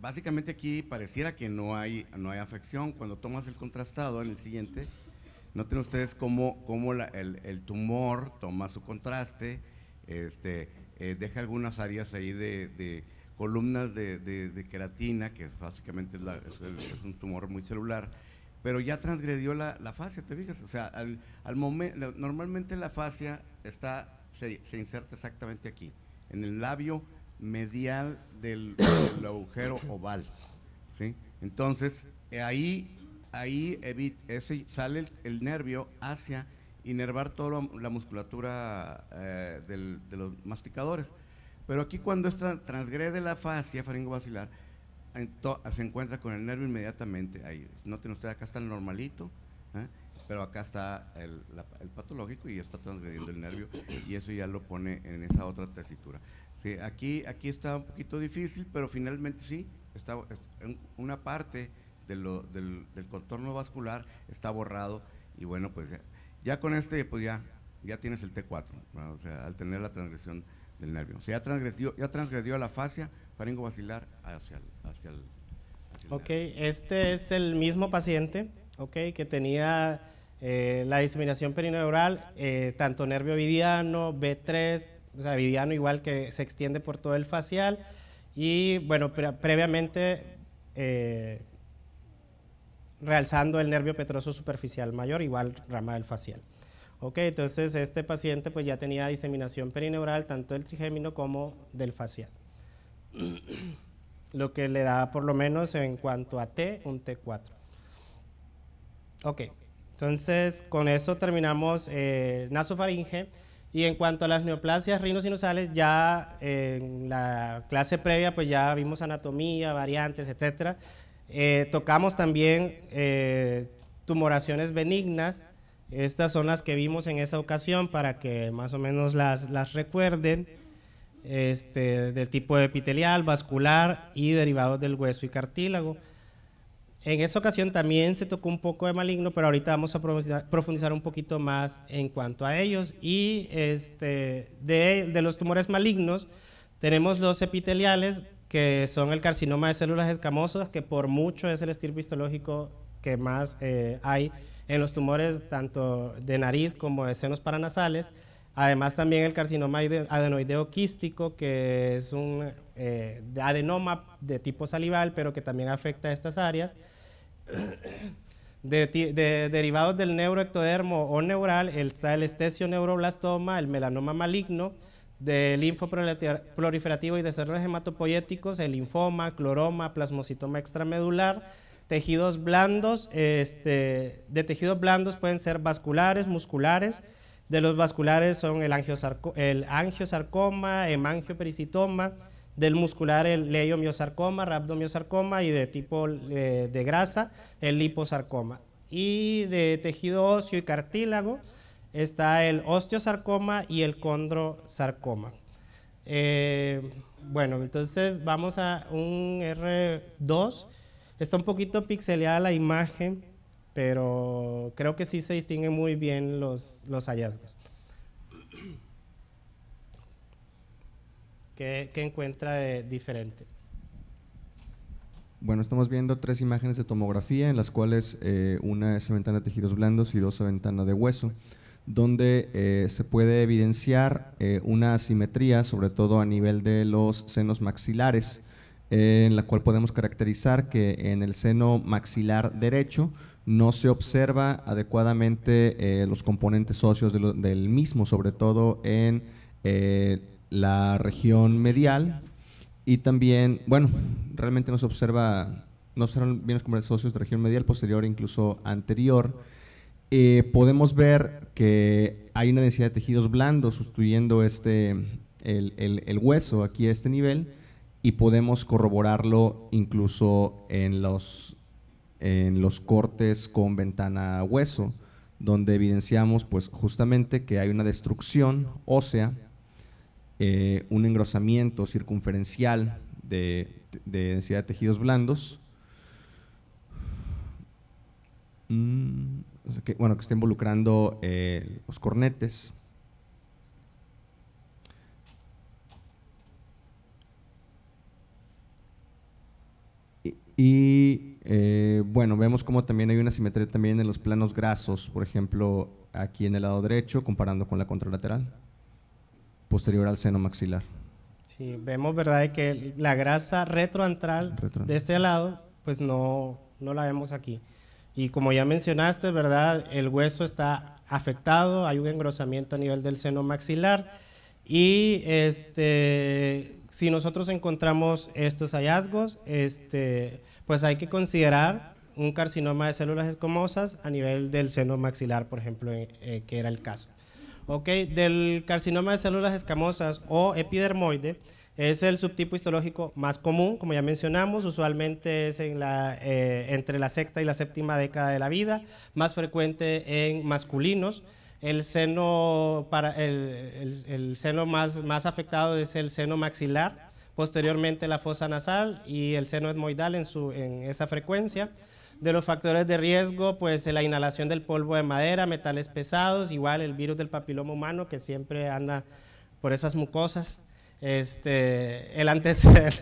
Básicamente aquí pareciera que no hay, no hay afección. Cuando tomas el contrastado en el siguiente, noten ustedes cómo, el, tumor toma su contraste, este, eh, deja algunas áreas ahí de, columnas de, de, queratina, que básicamente es, un tumor muy celular, pero ya transgredió la, fascia, ¿te fijas? O sea, al, normalmente la fascia está, se inserta exactamente aquí, en el labio medial del, agujero oval. ¿sí? Entonces, ahí, ahí ese, sale el, nervio hacia inervar toda la musculatura eh, de los masticadores. Pero aquí cuando esta transgrede la fascia vacilar, se encuentra con el nervio inmediatamente. Ahí, noten usted acá está el normalito, ¿eh? pero acá está el, el patológico y está transgrediendo el nervio y eso ya lo pone en esa otra tesitura. Sí, aquí, aquí está un poquito difícil, pero finalmente sí, está, en una parte del, contorno vascular está borrado y bueno, pues ya, con este, pues ya, ya tienes el T4, o sea, al tener la transgresión del nervio. O sea, ya transgredió, ya transgredió la fascia faringo hacia hacia el, Ok, este es el mismo paciente, ok, que tenía eh, la diseminación perineural, eh, tanto nervio vidiano, B3, o sea, Vidiano igual que se extiende por todo el facial. Y bueno, previamente eh, realzando el nervio petroso superficial mayor, igual rama del facial. Ok, entonces este paciente pues ya tenía diseminación perineural tanto del trigémino como del facial. Lo que le da por lo menos en cuanto a T, un T4. Ok, entonces con eso terminamos eh, nasofaringe. Y en cuanto a las neoplasias rinosinusales, ya en la clase previa, pues ya vimos anatomía, variantes, etcétera. Eh, tocamos también eh, tumoraciones benignas. Estas son las que vimos en esa ocasión para que más o menos las, las recuerden. Este, del tipo epitelial, vascular y derivados del hueso y cartílago. En esa ocasión también se tocó un poco de maligno, pero ahorita vamos a profundizar un poquito más en cuanto a ellos. Y este, de, los tumores malignos tenemos los epiteliales, que son el carcinoma de células escamosas, que por mucho es el estirpe histológico que más eh, hay en los tumores tanto de nariz como de senos paranasales. Además también el carcinoma adenoideo quístico, que es un eh, adenoma de tipo salival, pero que también afecta a estas áreas. derivados del neuroectodermo o neural, el el neuroblastoma, el melanoma maligno, del linfoproliferativo y de desarrollos hematopoyéticos, el linfoma, cloroma, plasmocitoma extramedular, tejidos blandos, este, de tejidos blandos pueden ser vasculares, musculares, de los vasculares son el, el angiosarcoma, hemangiopericitoma, del muscular el leiomiosarcoma, rhabdomiosarcoma y de tipo eh, de grasa el liposarcoma. Y de tejido óseo y cartílago está el osteosarcoma y el condrosarcoma. Eh, bueno, entonces vamos a un R2. Está un poquito pixeleada la imagen, pero creo que sí se distinguen muy bien los, los hallazgos. ¿Qué, encuentra diferente? Bueno, estamos viendo tres imágenes de tomografía, en las cuales eh, una es ventana de tejidos blandos y dos ventana de hueso, donde eh, se puede evidenciar eh, una asimetría, sobre todo a nivel de los senos maxilares, en la cual podemos caracterizar que en el seno maxilar derecho no se observa adecuadamente los componentes óseos del mismo, sobre todo en la región medial y también, bueno, realmente nos observa, no serán bienes los socios de región medial, posterior, incluso anterior. Eh, podemos ver que hay una densidad de tejidos blandos sustituyendo este, el, hueso aquí a este nivel y podemos corroborarlo incluso en los, en los cortes con ventana hueso, donde evidenciamos pues justamente que hay una destrucción ósea eh, un engrosamiento circunferencial de, densidad de tejidos blandos, mm, que, bueno, que está involucrando eh, los cornetes. Y, eh, bueno, vemos como también hay una simetría también en los planos grasos, por ejemplo, aquí en el lado derecho, comparando con la contralateral posterior al seno maxilar. Sí, vemos, ¿verdad?, que la grasa retroantral, de este lado, pues no, la vemos aquí. Y como ya mencionaste, ¿verdad?, el hueso está afectado, hay un engrosamiento a nivel del seno maxilar. Y este, si nosotros encontramos estos hallazgos, este, pues hay que considerar un carcinoma de células escamosas a nivel del seno maxilar, por ejemplo, eh, eh, que era el caso. Ok, del carcinoma de células escamosas o epidermoide es el subtipo histológico más común, como ya mencionamos, usualmente es en la, eh, entre la sexta y la séptima década de la vida, más frecuente en masculinos. El seno, seno más, afectado es el seno maxilar, posteriormente la fosa nasal y el seno etmoidal en esa frecuencia. De los factores de riesgo, pues eh, la inhalación del polvo de madera, metales pesados, igual el virus del papiloma humano que siempre anda por esas mucosas. Este, el, antecedente,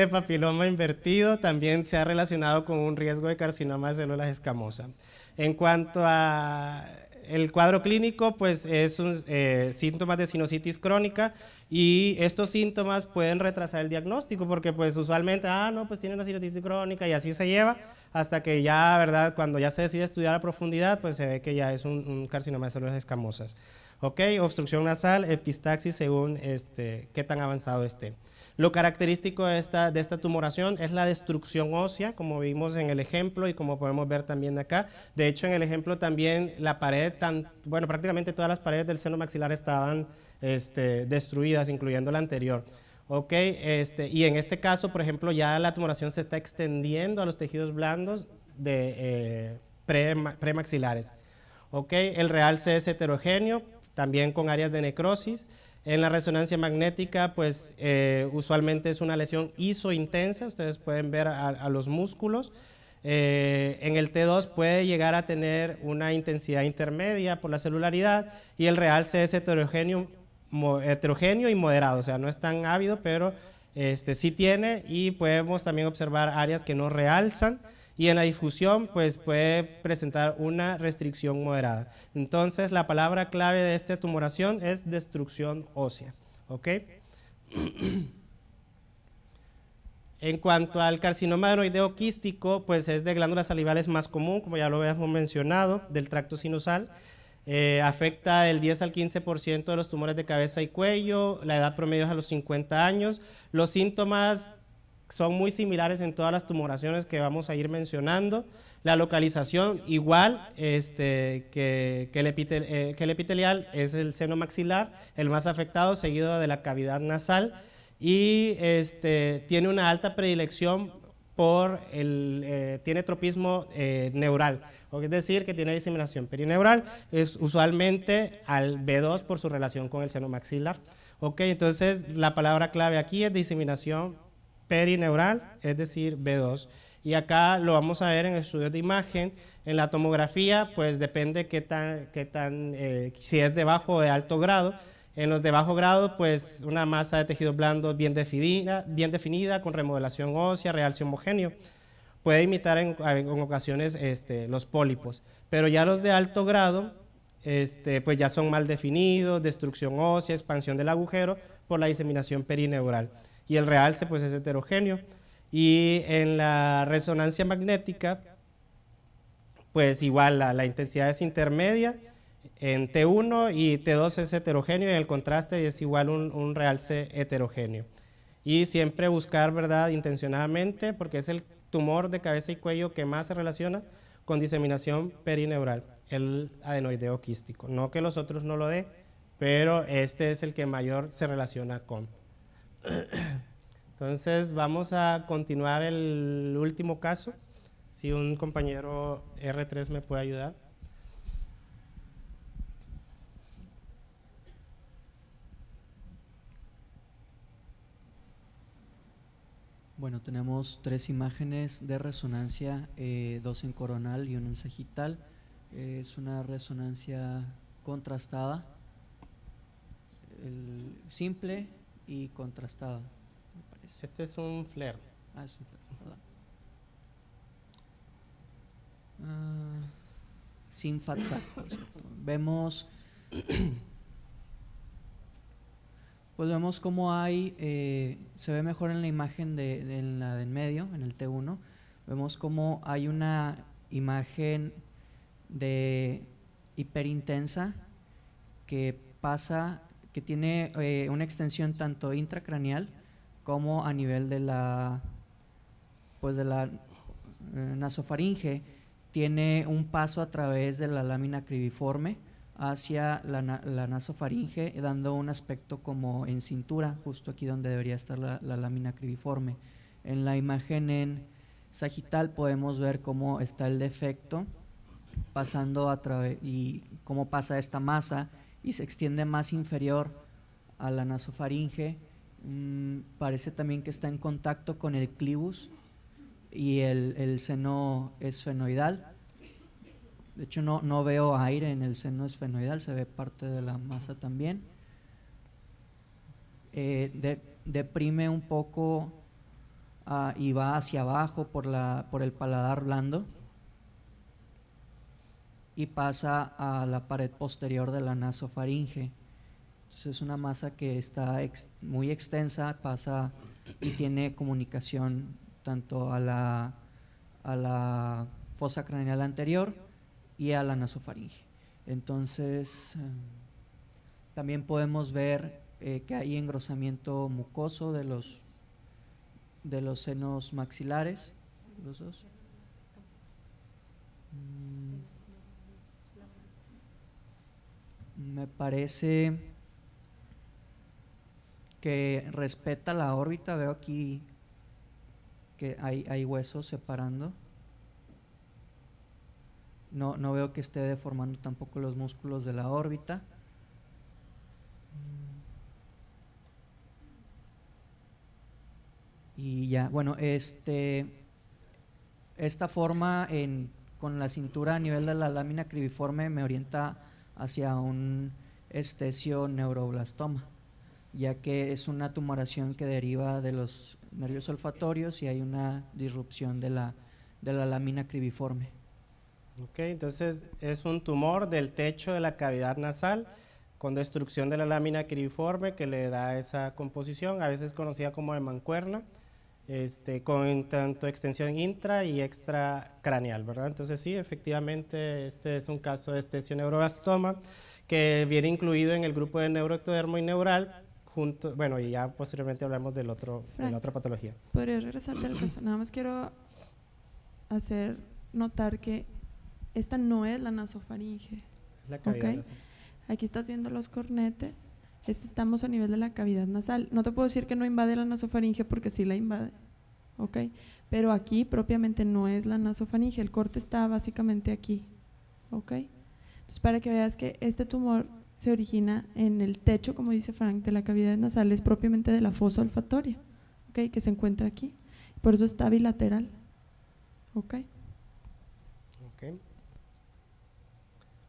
de papiloma invertido también se ha relacionado con un riesgo de carcinoma de células escamosas. En cuanto a el cuadro clínico, pues es un, eh, síntomas de sinusitis crónica, y estos síntomas pueden retrasar el diagnóstico porque pues usualmente, ah, no, pues tiene una cirrosis crónica y así se lleva hasta que ya, ¿verdad? Cuando ya se decide estudiar a profundidad, pues se ve que ya es un, carcinoma de células escamosas. ¿Ok? Obstrucción nasal, epistaxis según este, qué tan avanzado esté. Lo característico de esta, de esta tumoración es la destrucción ósea, como vimos en el ejemplo y como podemos ver también acá. De hecho, en el ejemplo también la pared, tan, bueno, prácticamente todas las paredes del seno maxilar estaban este, destruidas, incluyendo la anterior. Okay, este, y en este caso, por ejemplo, ya la tumoración se está extendiendo a los tejidos blandos de eh, pre, premaxilares. Okay, el realce es heterogéneo, también con áreas de necrosis. En la resonancia magnética, pues eh, usualmente es una lesión isointensa, ustedes pueden ver a, los músculos. Eh, en el T2 puede llegar a tener una intensidad intermedia por la celularidad y el realce es heterogéneo heterogéneo y moderado, o sea, no es tan ávido, pero este, sí tiene y podemos también observar áreas que no realzan y en la difusión pues puede presentar una restricción moderada. Entonces la palabra clave de esta tumoración es destrucción ósea. ¿ok? en cuanto al carcinoma adenoideo pues es de glándulas salivales más común, como ya lo habíamos mencionado, del tracto sinusal. Eh, afecta el 10 al 15% de los tumores de cabeza y cuello, la edad promedio es a los 50 años. Los síntomas son muy similares en todas las tumoraciones que vamos a ir mencionando. La localización, igual este, eh, que, el epitelial, es el seno maxilar, el más afectado, seguido de la cavidad nasal. Y este, tiene una alta predilección por el, eh, tiene tropismo eh, neural, o es decir, que tiene diseminación perineural, es usualmente al B2 por su relación con el seno maxilar. entonces la palabra clave aquí es diseminación perineural, es decir, B2. Y acá lo vamos a ver en estudios de imagen, en la tomografía, pues depende qué tan, qué tan eh, si es de bajo o de alto grado, en los de bajo grado, pues una masa de tejido blando bien definida, bien definida con remodelación ósea, realce homogéneo. Puede imitar en, ocasiones este, los pólipos, pero ya los de alto grado, este, pues ya son mal definidos, destrucción ósea, expansión del agujero por la diseminación perineural. Y el realce, pues es heterogéneo. Y en la resonancia magnética, pues igual la intensidad es intermedia en T1 y T2 es heterogéneo y el contraste es igual un, realce heterogéneo. Y siempre buscar, ¿verdad?, intencionadamente, porque es el tumor de cabeza y cuello que más se relaciona con diseminación perineural, el adenoideo quístico. No que los otros no lo dé, pero este es el que mayor se relaciona con. Entonces vamos a continuar el último caso. Si un compañero R3 me puede ayudar. Bueno, tenemos tres imágenes de resonancia, eh, dos en coronal y una en sagital. es una resonancia contrastada, simple y contrastada. Este es un flair. Ah, es un flare, ah, sin fatsa, por cierto. Vemos pues vemos cómo hay, eh, se ve mejor en la imagen de, en la del medio, en el T1, vemos cómo hay una imagen de hiperintensa que pasa, que tiene eh, una extensión tanto intracraneal como a nivel de la, pues de la eh, nasofaringe, tiene un paso a través de la lámina cribiforme hacia la, nasofaringe, eh, dando un aspecto como en cintura, justo aquí donde debería estar la, lámina cribiforme. En la imagen en sagital podemos ver cómo está el defecto pasando a través y cómo pasa esta masa y se extiende más inferior a la nasofaringe. Mm, parece también que está en contacto con el clivus y el, el seno esfenoidal de hecho, no, veo aire en el seno esfenoidal, se ve parte de la masa también. Eh, deprime un poco ah, y va hacia abajo por, el paladar blando y pasa a la pared posterior de la nasofaringe. Entonces es una masa que está muy extensa, pasa y tiene comunicación tanto a la, a la fosa craneal anterior, y a la nasofaringe. Entonces, em, también podemos ver eh, que hay engrosamiento mucoso de los, de los senos maxilares, los mm, Me parece que respeta la órbita, veo aquí que hay huesos separando. No, veo que esté deformando tampoco los músculos de la órbita. Y ya, bueno, este, esta forma con la cintura a nivel de la lámina cribiforme me orienta hacia un estesio neuroblastoma, ya que es una tumoración que deriva de los nervios olfatorios y hay una disrupción de la, de la lámina cribiforme. Okay, entonces es un tumor del techo de la cavidad nasal con destrucción de la lámina criforme que le da esa composición, a veces conocida como de mancuerna, este, con tanto extensión intra y extracraneal, ¿verdad? Entonces sí, efectivamente, este es un caso de estesioneuroblastoma que viene incluido en el grupo de neuroectodermo y neural, junto, bueno, y ya posteriormente hablamos del otro, de la otra patología. Podría regresarte al caso, nada más quiero hacer notar que esta no es la nasofaringe. La Aquí estás viendo los cornetes. estamos a nivel de la cavidad nasal. No te puedo decir que no invade la nasofaringe porque sí la invade. Pero aquí propiamente no es la nasofaringe. El corte está básicamente aquí. Entonces, para que veas que este tumor se origina en el techo, como dice Frank, de la cavidad nasal, es propiamente de la fosa olfatoria, Que se encuentra aquí. Por eso está bilateral, ¿ok?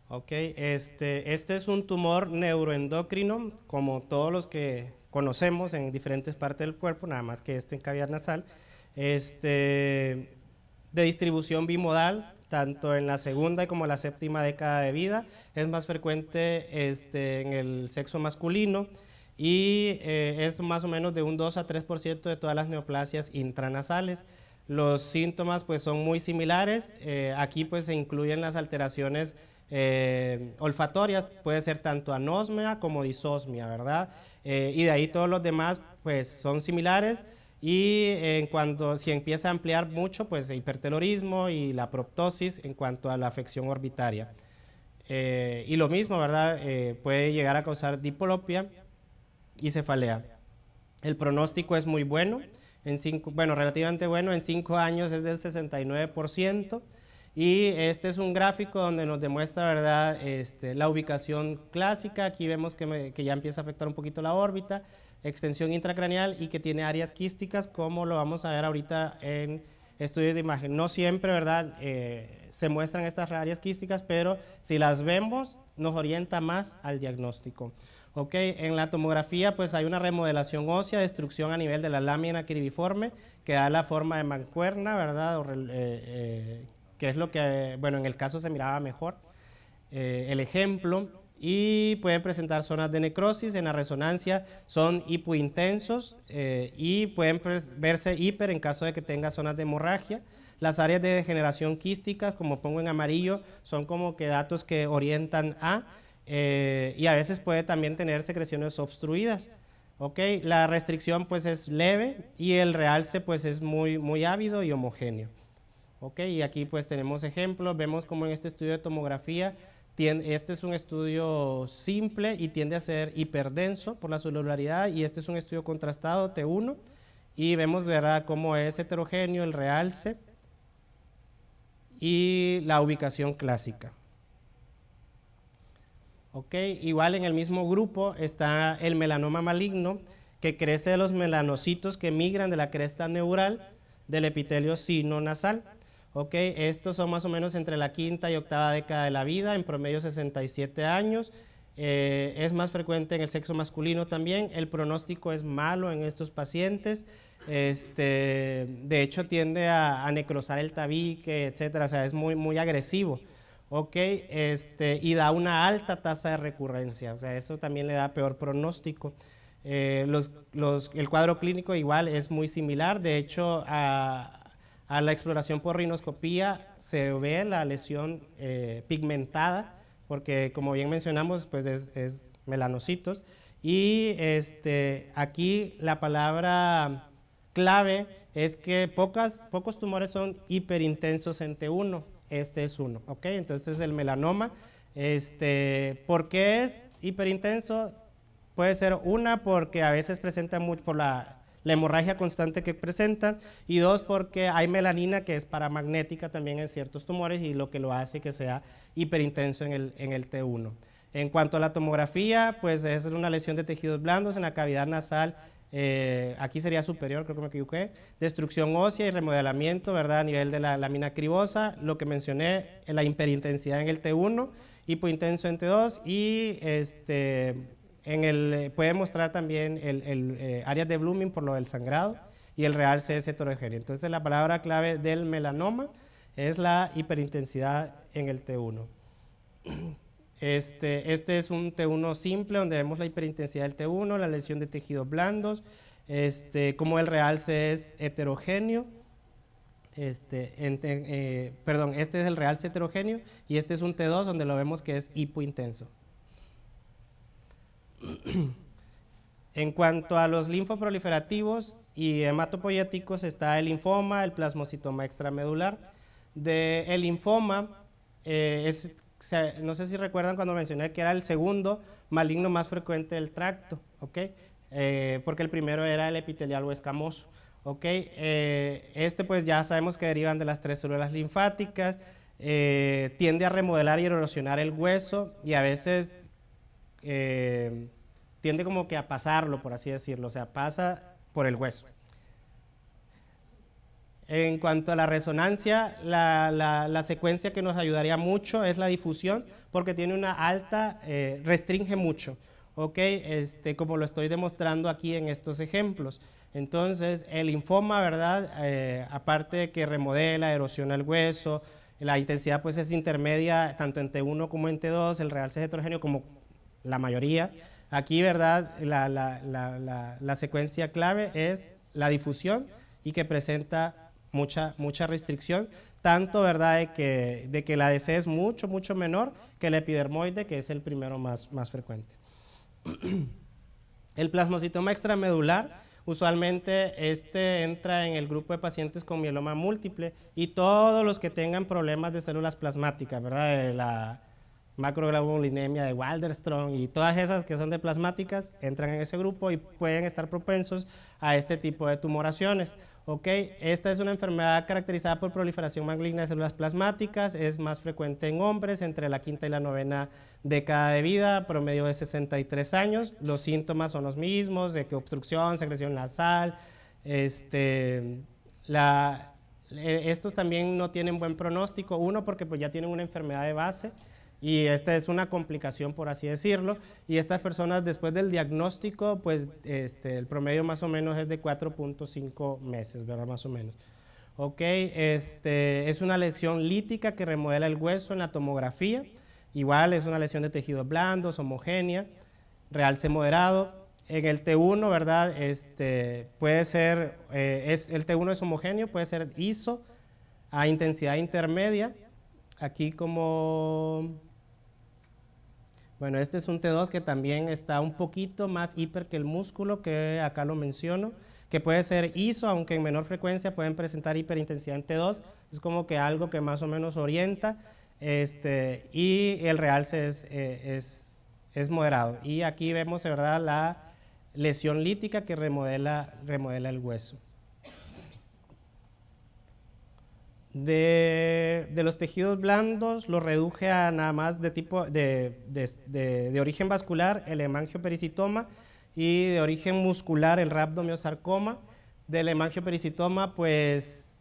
Ok, este, este es un tumor neuroendocrino, como todos los que conocemos en diferentes partes del cuerpo, nada más que este en cavidad nasal, este, de distribución bimodal, tanto en la segunda como la séptima década de vida, es más frecuente este, en el sexo masculino y eh, es más o menos de un 2 a 3% de todas las neoplasias intranasales. Los síntomas pues son muy similares, eh, aquí pues se incluyen las alteraciones eh, olfatorias puede ser tanto anosmia como disosmia, ¿verdad? Eh, y de ahí todos los demás pues son similares y eh, en cuanto si empieza a ampliar mucho pues hipertelorismo y la proptosis en cuanto a la afección orbitaria. y lo mismo, ¿verdad? puede llegar a causar dipolopia y cefalea. El pronóstico es muy bueno, en cinco, bueno, relativamente bueno, en 5 años es del 69%. Y este es un gráfico donde nos demuestra ¿verdad? Este, la ubicación clásica. Aquí vemos que, ya empieza a afectar un poquito la órbita, extensión intracraneal y que tiene áreas quísticas, como lo vamos a ver ahorita en estudios de imagen. No siempre ¿verdad? Eh, se muestran estas áreas quísticas, pero si las vemos, nos orienta más al diagnóstico. Okay. En la tomografía pues hay una remodelación ósea, destrucción a nivel de la lámina cribiforme que da la forma de mancuerna, ¿verdad? Eh, eh, que es lo que, bueno, en el caso se miraba mejor eh, el ejemplo, y pueden presentar zonas de necrosis, en la resonancia son hipointensos eh, y pueden verse hiper en caso de que tenga zonas de hemorragia. Las áreas de degeneración quística, como pongo en amarillo, son como que datos que orientan a, eh, y a veces puede también tener secreciones obstruidas. Okay, la restricción pues es leve y el realce pues es muy, muy ávido y homogéneo. Ok, y aquí pues tenemos ejemplos, vemos como en este estudio de tomografía, este es un estudio simple y tiende a ser hiperdenso por la celularidad y este es un estudio contrastado T1 y vemos cómo es heterogéneo el realce y la ubicación clásica. igual en el mismo grupo está el melanoma maligno que crece de los melanocitos que migran de la cresta neural del epitelio sino nasal. Ok, estos son más o menos entre la quinta y octava década de la vida, en promedio 67 años. Eh, es más frecuente en el sexo masculino también. El pronóstico es malo en estos pacientes. Este, de hecho, tiende a, necrosar el tabique, etcétera. O sea, es muy, muy agresivo. Ok, este, y da una alta tasa de recurrencia. O sea, eso también le da peor pronóstico. Eh, los, los, el cuadro clínico igual es muy similar. De hecho, a, a la exploración por rinoscopía se ve la lesión eh, pigmentada, porque como bien mencionamos, pues es, melanocitos. Y este, aquí la palabra clave es que pocos tumores son hiperintensos en T1. Este es uno, ¿ok? Entonces el melanoma, este, ¿por qué es hiperintenso? Puede ser una porque a veces presenta mucho por la la hemorragia constante que presentan y dos, porque hay melanina que es paramagnética también en ciertos tumores y lo que lo hace que sea hiperintenso en el, en T1. En cuanto a la tomografía, pues es una lesión de tejidos blandos en la cavidad nasal eh, aquí sería superior, creo que me equivoqué, destrucción ósea y remodelamiento, ¿verdad? A nivel de la lámina cribosa, lo que mencioné, la hiperintensidad en el T1, hipointenso en T2 y este, eh, puede mostrar también el, eh, área de blooming por lo del sangrado y el realce es heterogéneo. Entonces la palabra clave del melanoma es la hiperintensidad en el T1. Este, este, es un T1 simple donde vemos la hiperintensidad del T1, la lesión de tejidos blandos, este, como el realce es heterogéneo. Este, eh, perdón, este es el realce heterogéneo y este es un T2 donde lo vemos que es hipointenso. en cuanto a los linfoproliferativos y hematopoyéticos está el linfoma, el plasmocitoma extramedular. De el linfoma, eh, no sé si recuerdan cuando mencioné que era el segundo maligno más frecuente del tracto, eh, porque el primero era el epitelial o escamoso. Eh, este pues ya sabemos que derivan de las tres células linfáticas, tiende a remodelar y erosionar el hueso y a veces eh, tiende como que a pasarlo, por así decirlo, o sea, pasa por el hueso. En cuanto a la resonancia, la, la, secuencia que nos ayudaría mucho es la difusión, porque tiene una alta, eh, restringe mucho, ¿ok? Este, como lo estoy demostrando aquí en estos ejemplos. Entonces, el linfoma, ¿verdad? Eh, aparte de que remodela, erosiona el hueso, la intensidad pues es intermedia tanto en T1 como en T2, el realce es heterogéneo como la mayoría. Aquí, ¿verdad? La, secuencia clave es la difusión y que presenta mucha, mucha restricción, tanto, ¿verdad?, de que, de que la DC es mucho, mucho menor que el epidermoide, que es el primero más, más frecuente. El plasmocitoma extramedular, usualmente este entra en el grupo de pacientes con mieloma múltiple y todos los que tengan problemas de células plasmáticas, ¿verdad? la, macroglobulinemia de Walderstrom y todas esas que son de plasmáticas entran en ese grupo y pueden estar propensos a este tipo de tumoraciones. Esta es una enfermedad caracterizada por proliferación maligna de células plasmáticas, es más frecuente en hombres entre la quinta y la novena década de vida, promedio de 63 años. Los síntomas son los mismos, de que obstrucción, secreción nasal, este, e, estos también no tienen buen pronóstico, uno porque pues ya tienen una enfermedad de base, y esta es una complicación, por así decirlo. Y estas personas, después del diagnóstico, pues este, el promedio más o menos es de 4.5 meses, ¿verdad? Más o menos. Ok, este, es una lesión lítica que remodela el hueso en la tomografía. Igual es una lesión de tejidos blandos, homogénea, realce moderado. En el T1, ¿verdad? Este, puede ser, eh, es, el T1 es homogéneo, puede ser ISO a intensidad intermedia. Aquí como bueno, este es un T2 que también está un poquito más hiper que el músculo, que acá lo menciono, que puede ser ISO, aunque en menor frecuencia pueden presentar hiperintensidad en T2. Es como que algo que más o menos orienta este, y el realce es, eh, es, moderado. Y aquí vemos, de verdad, la lesión lítica que remodela, remodela el hueso. De, los tejidos blandos lo reduje a nada más de tipo de, origen vascular, el hemangiopericitoma, y de origen muscular, el rhabdomyosarcoma. Del hemangiopericitoma, pues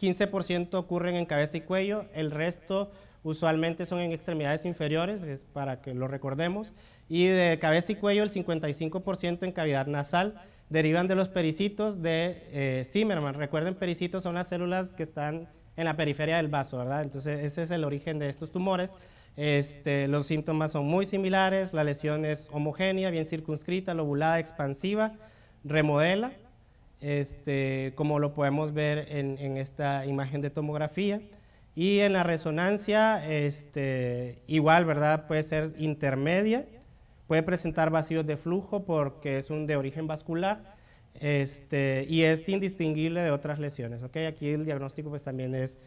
15% ocurren en cabeza y cuello, el resto usualmente son en extremidades inferiores, es para que lo recordemos, y de cabeza y cuello el 55% en cavidad nasal derivan de los pericitos de eh, Zimmerman. Recuerden, pericitos son las células que están en la periferia del vaso, ¿verdad? Entonces, ese es el origen de estos tumores. Este, los síntomas son muy similares, la lesión es homogénea, bien circunscrita, lobulada, expansiva, remodela, este, como lo podemos ver en, esta imagen de tomografía. Y en la resonancia, este, igual, ¿verdad? Puede ser intermedia, Puede presentar vacíos de flujo porque es un de origen vascular este, y es indistinguible de otras lesiones. Aquí el diagnóstico pues, también es,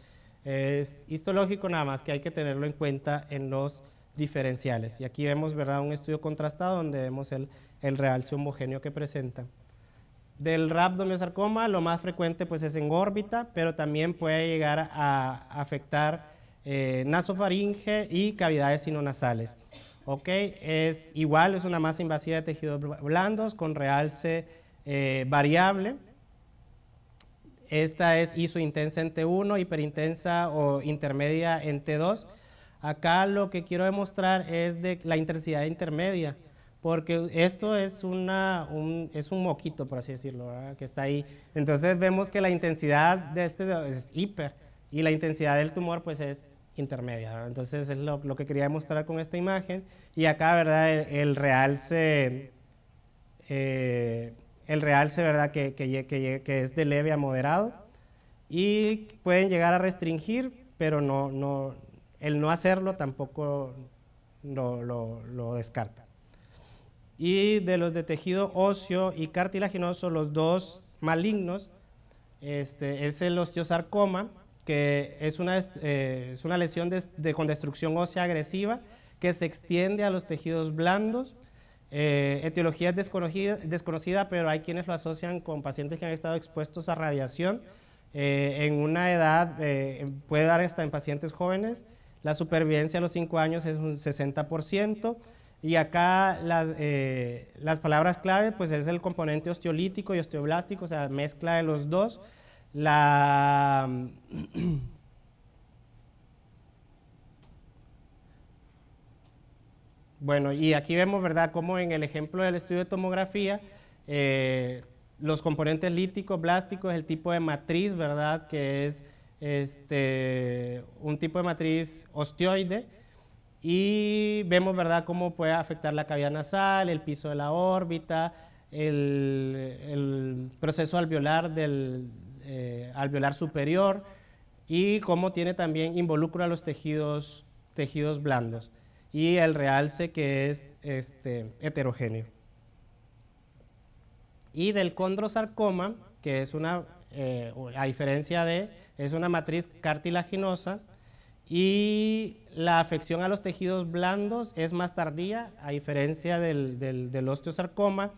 histológico, nada más que hay que tenerlo en cuenta en los diferenciales. Y aquí vemos ¿verdad? un estudio contrastado donde vemos el, realce homogéneo que presenta. Del rabdomiosarcoma lo más frecuente pues, es en órbita, pero también puede llegar a afectar eh, nasofaringe y cavidades sinonasales. ¿ok? Es igual, es una masa invasiva de tejidos blandos con realce eh, variable. Esta es isointensa en T1, hiperintensa o intermedia en T2. Acá lo que quiero demostrar es la intensidad intermedia, porque esto es, un, moquito, por así decirlo, que está ahí. Entonces vemos que la intensidad de este es hiper y la intensidad del tumor pues es intermedia. Entonces es lo, que quería mostrar con esta imagen. Y acá, ¿verdad? El, realce, eh, el realce ¿verdad? Que, que, que, es de leve a moderado. Y pueden llegar a restringir, pero no, no, el no hacerlo tampoco lo, lo, lo descarta. Y de los de tejido óseo y cartilaginoso, los dos malignos, este, es el osteosarcoma, que es una, eh, es una lesión de, con destrucción ósea agresiva que se extiende a los tejidos blandos. Eh, etiología desconocida, desconocida, pero hay quienes lo asocian con pacientes que han estado expuestos a radiación. Eh, en una edad, puede dar hasta en pacientes jóvenes, la supervivencia a los 5 años es un 60%. Y acá las, las palabras clave, pues es el componente osteolítico y osteoblástico, o sea, mezcla de los dos la, Bueno, y aquí vemos, ¿verdad?, cómo en el ejemplo del estudio de tomografía, eh, los componentes líticos, plásticos, el tipo de matriz, ¿verdad?, que es este, un tipo de matriz osteoide, y vemos, ¿verdad?, cómo puede afectar la cavidad nasal, el piso de la órbita, el, el proceso alveolar del, eh, alveolar superior y cómo tiene también involucro a los tejidos, tejidos blandos y el realce que es este, heterogéneo. Y del condrosarcoma, que es una, eh, a diferencia de, es una matriz cartilaginosa y la afección a los tejidos blandos es más tardía, a diferencia del, osteosarcoma.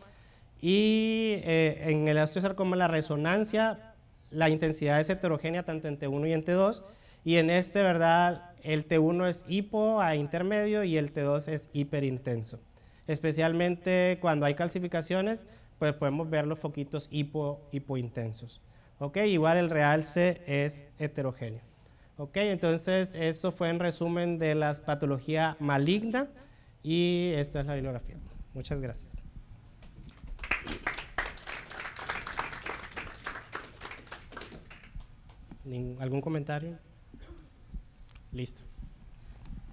Y eh, en el osteosarcoma la resonancia la intensidad es heterogénea tanto en T1 y en T2, y en este, ¿verdad? El T1 es hipo a intermedio y el T2 es hiperintenso. Especialmente cuando hay calcificaciones, pues podemos ver los foquitos hipo, hipointensos. ¿Ok? Igual el realce es heterogéneo. ¿Ok? Entonces, eso fue en resumen de la patología maligna y esta es la bibliografía. Muchas gracias. ¿Algún comentario? Listo.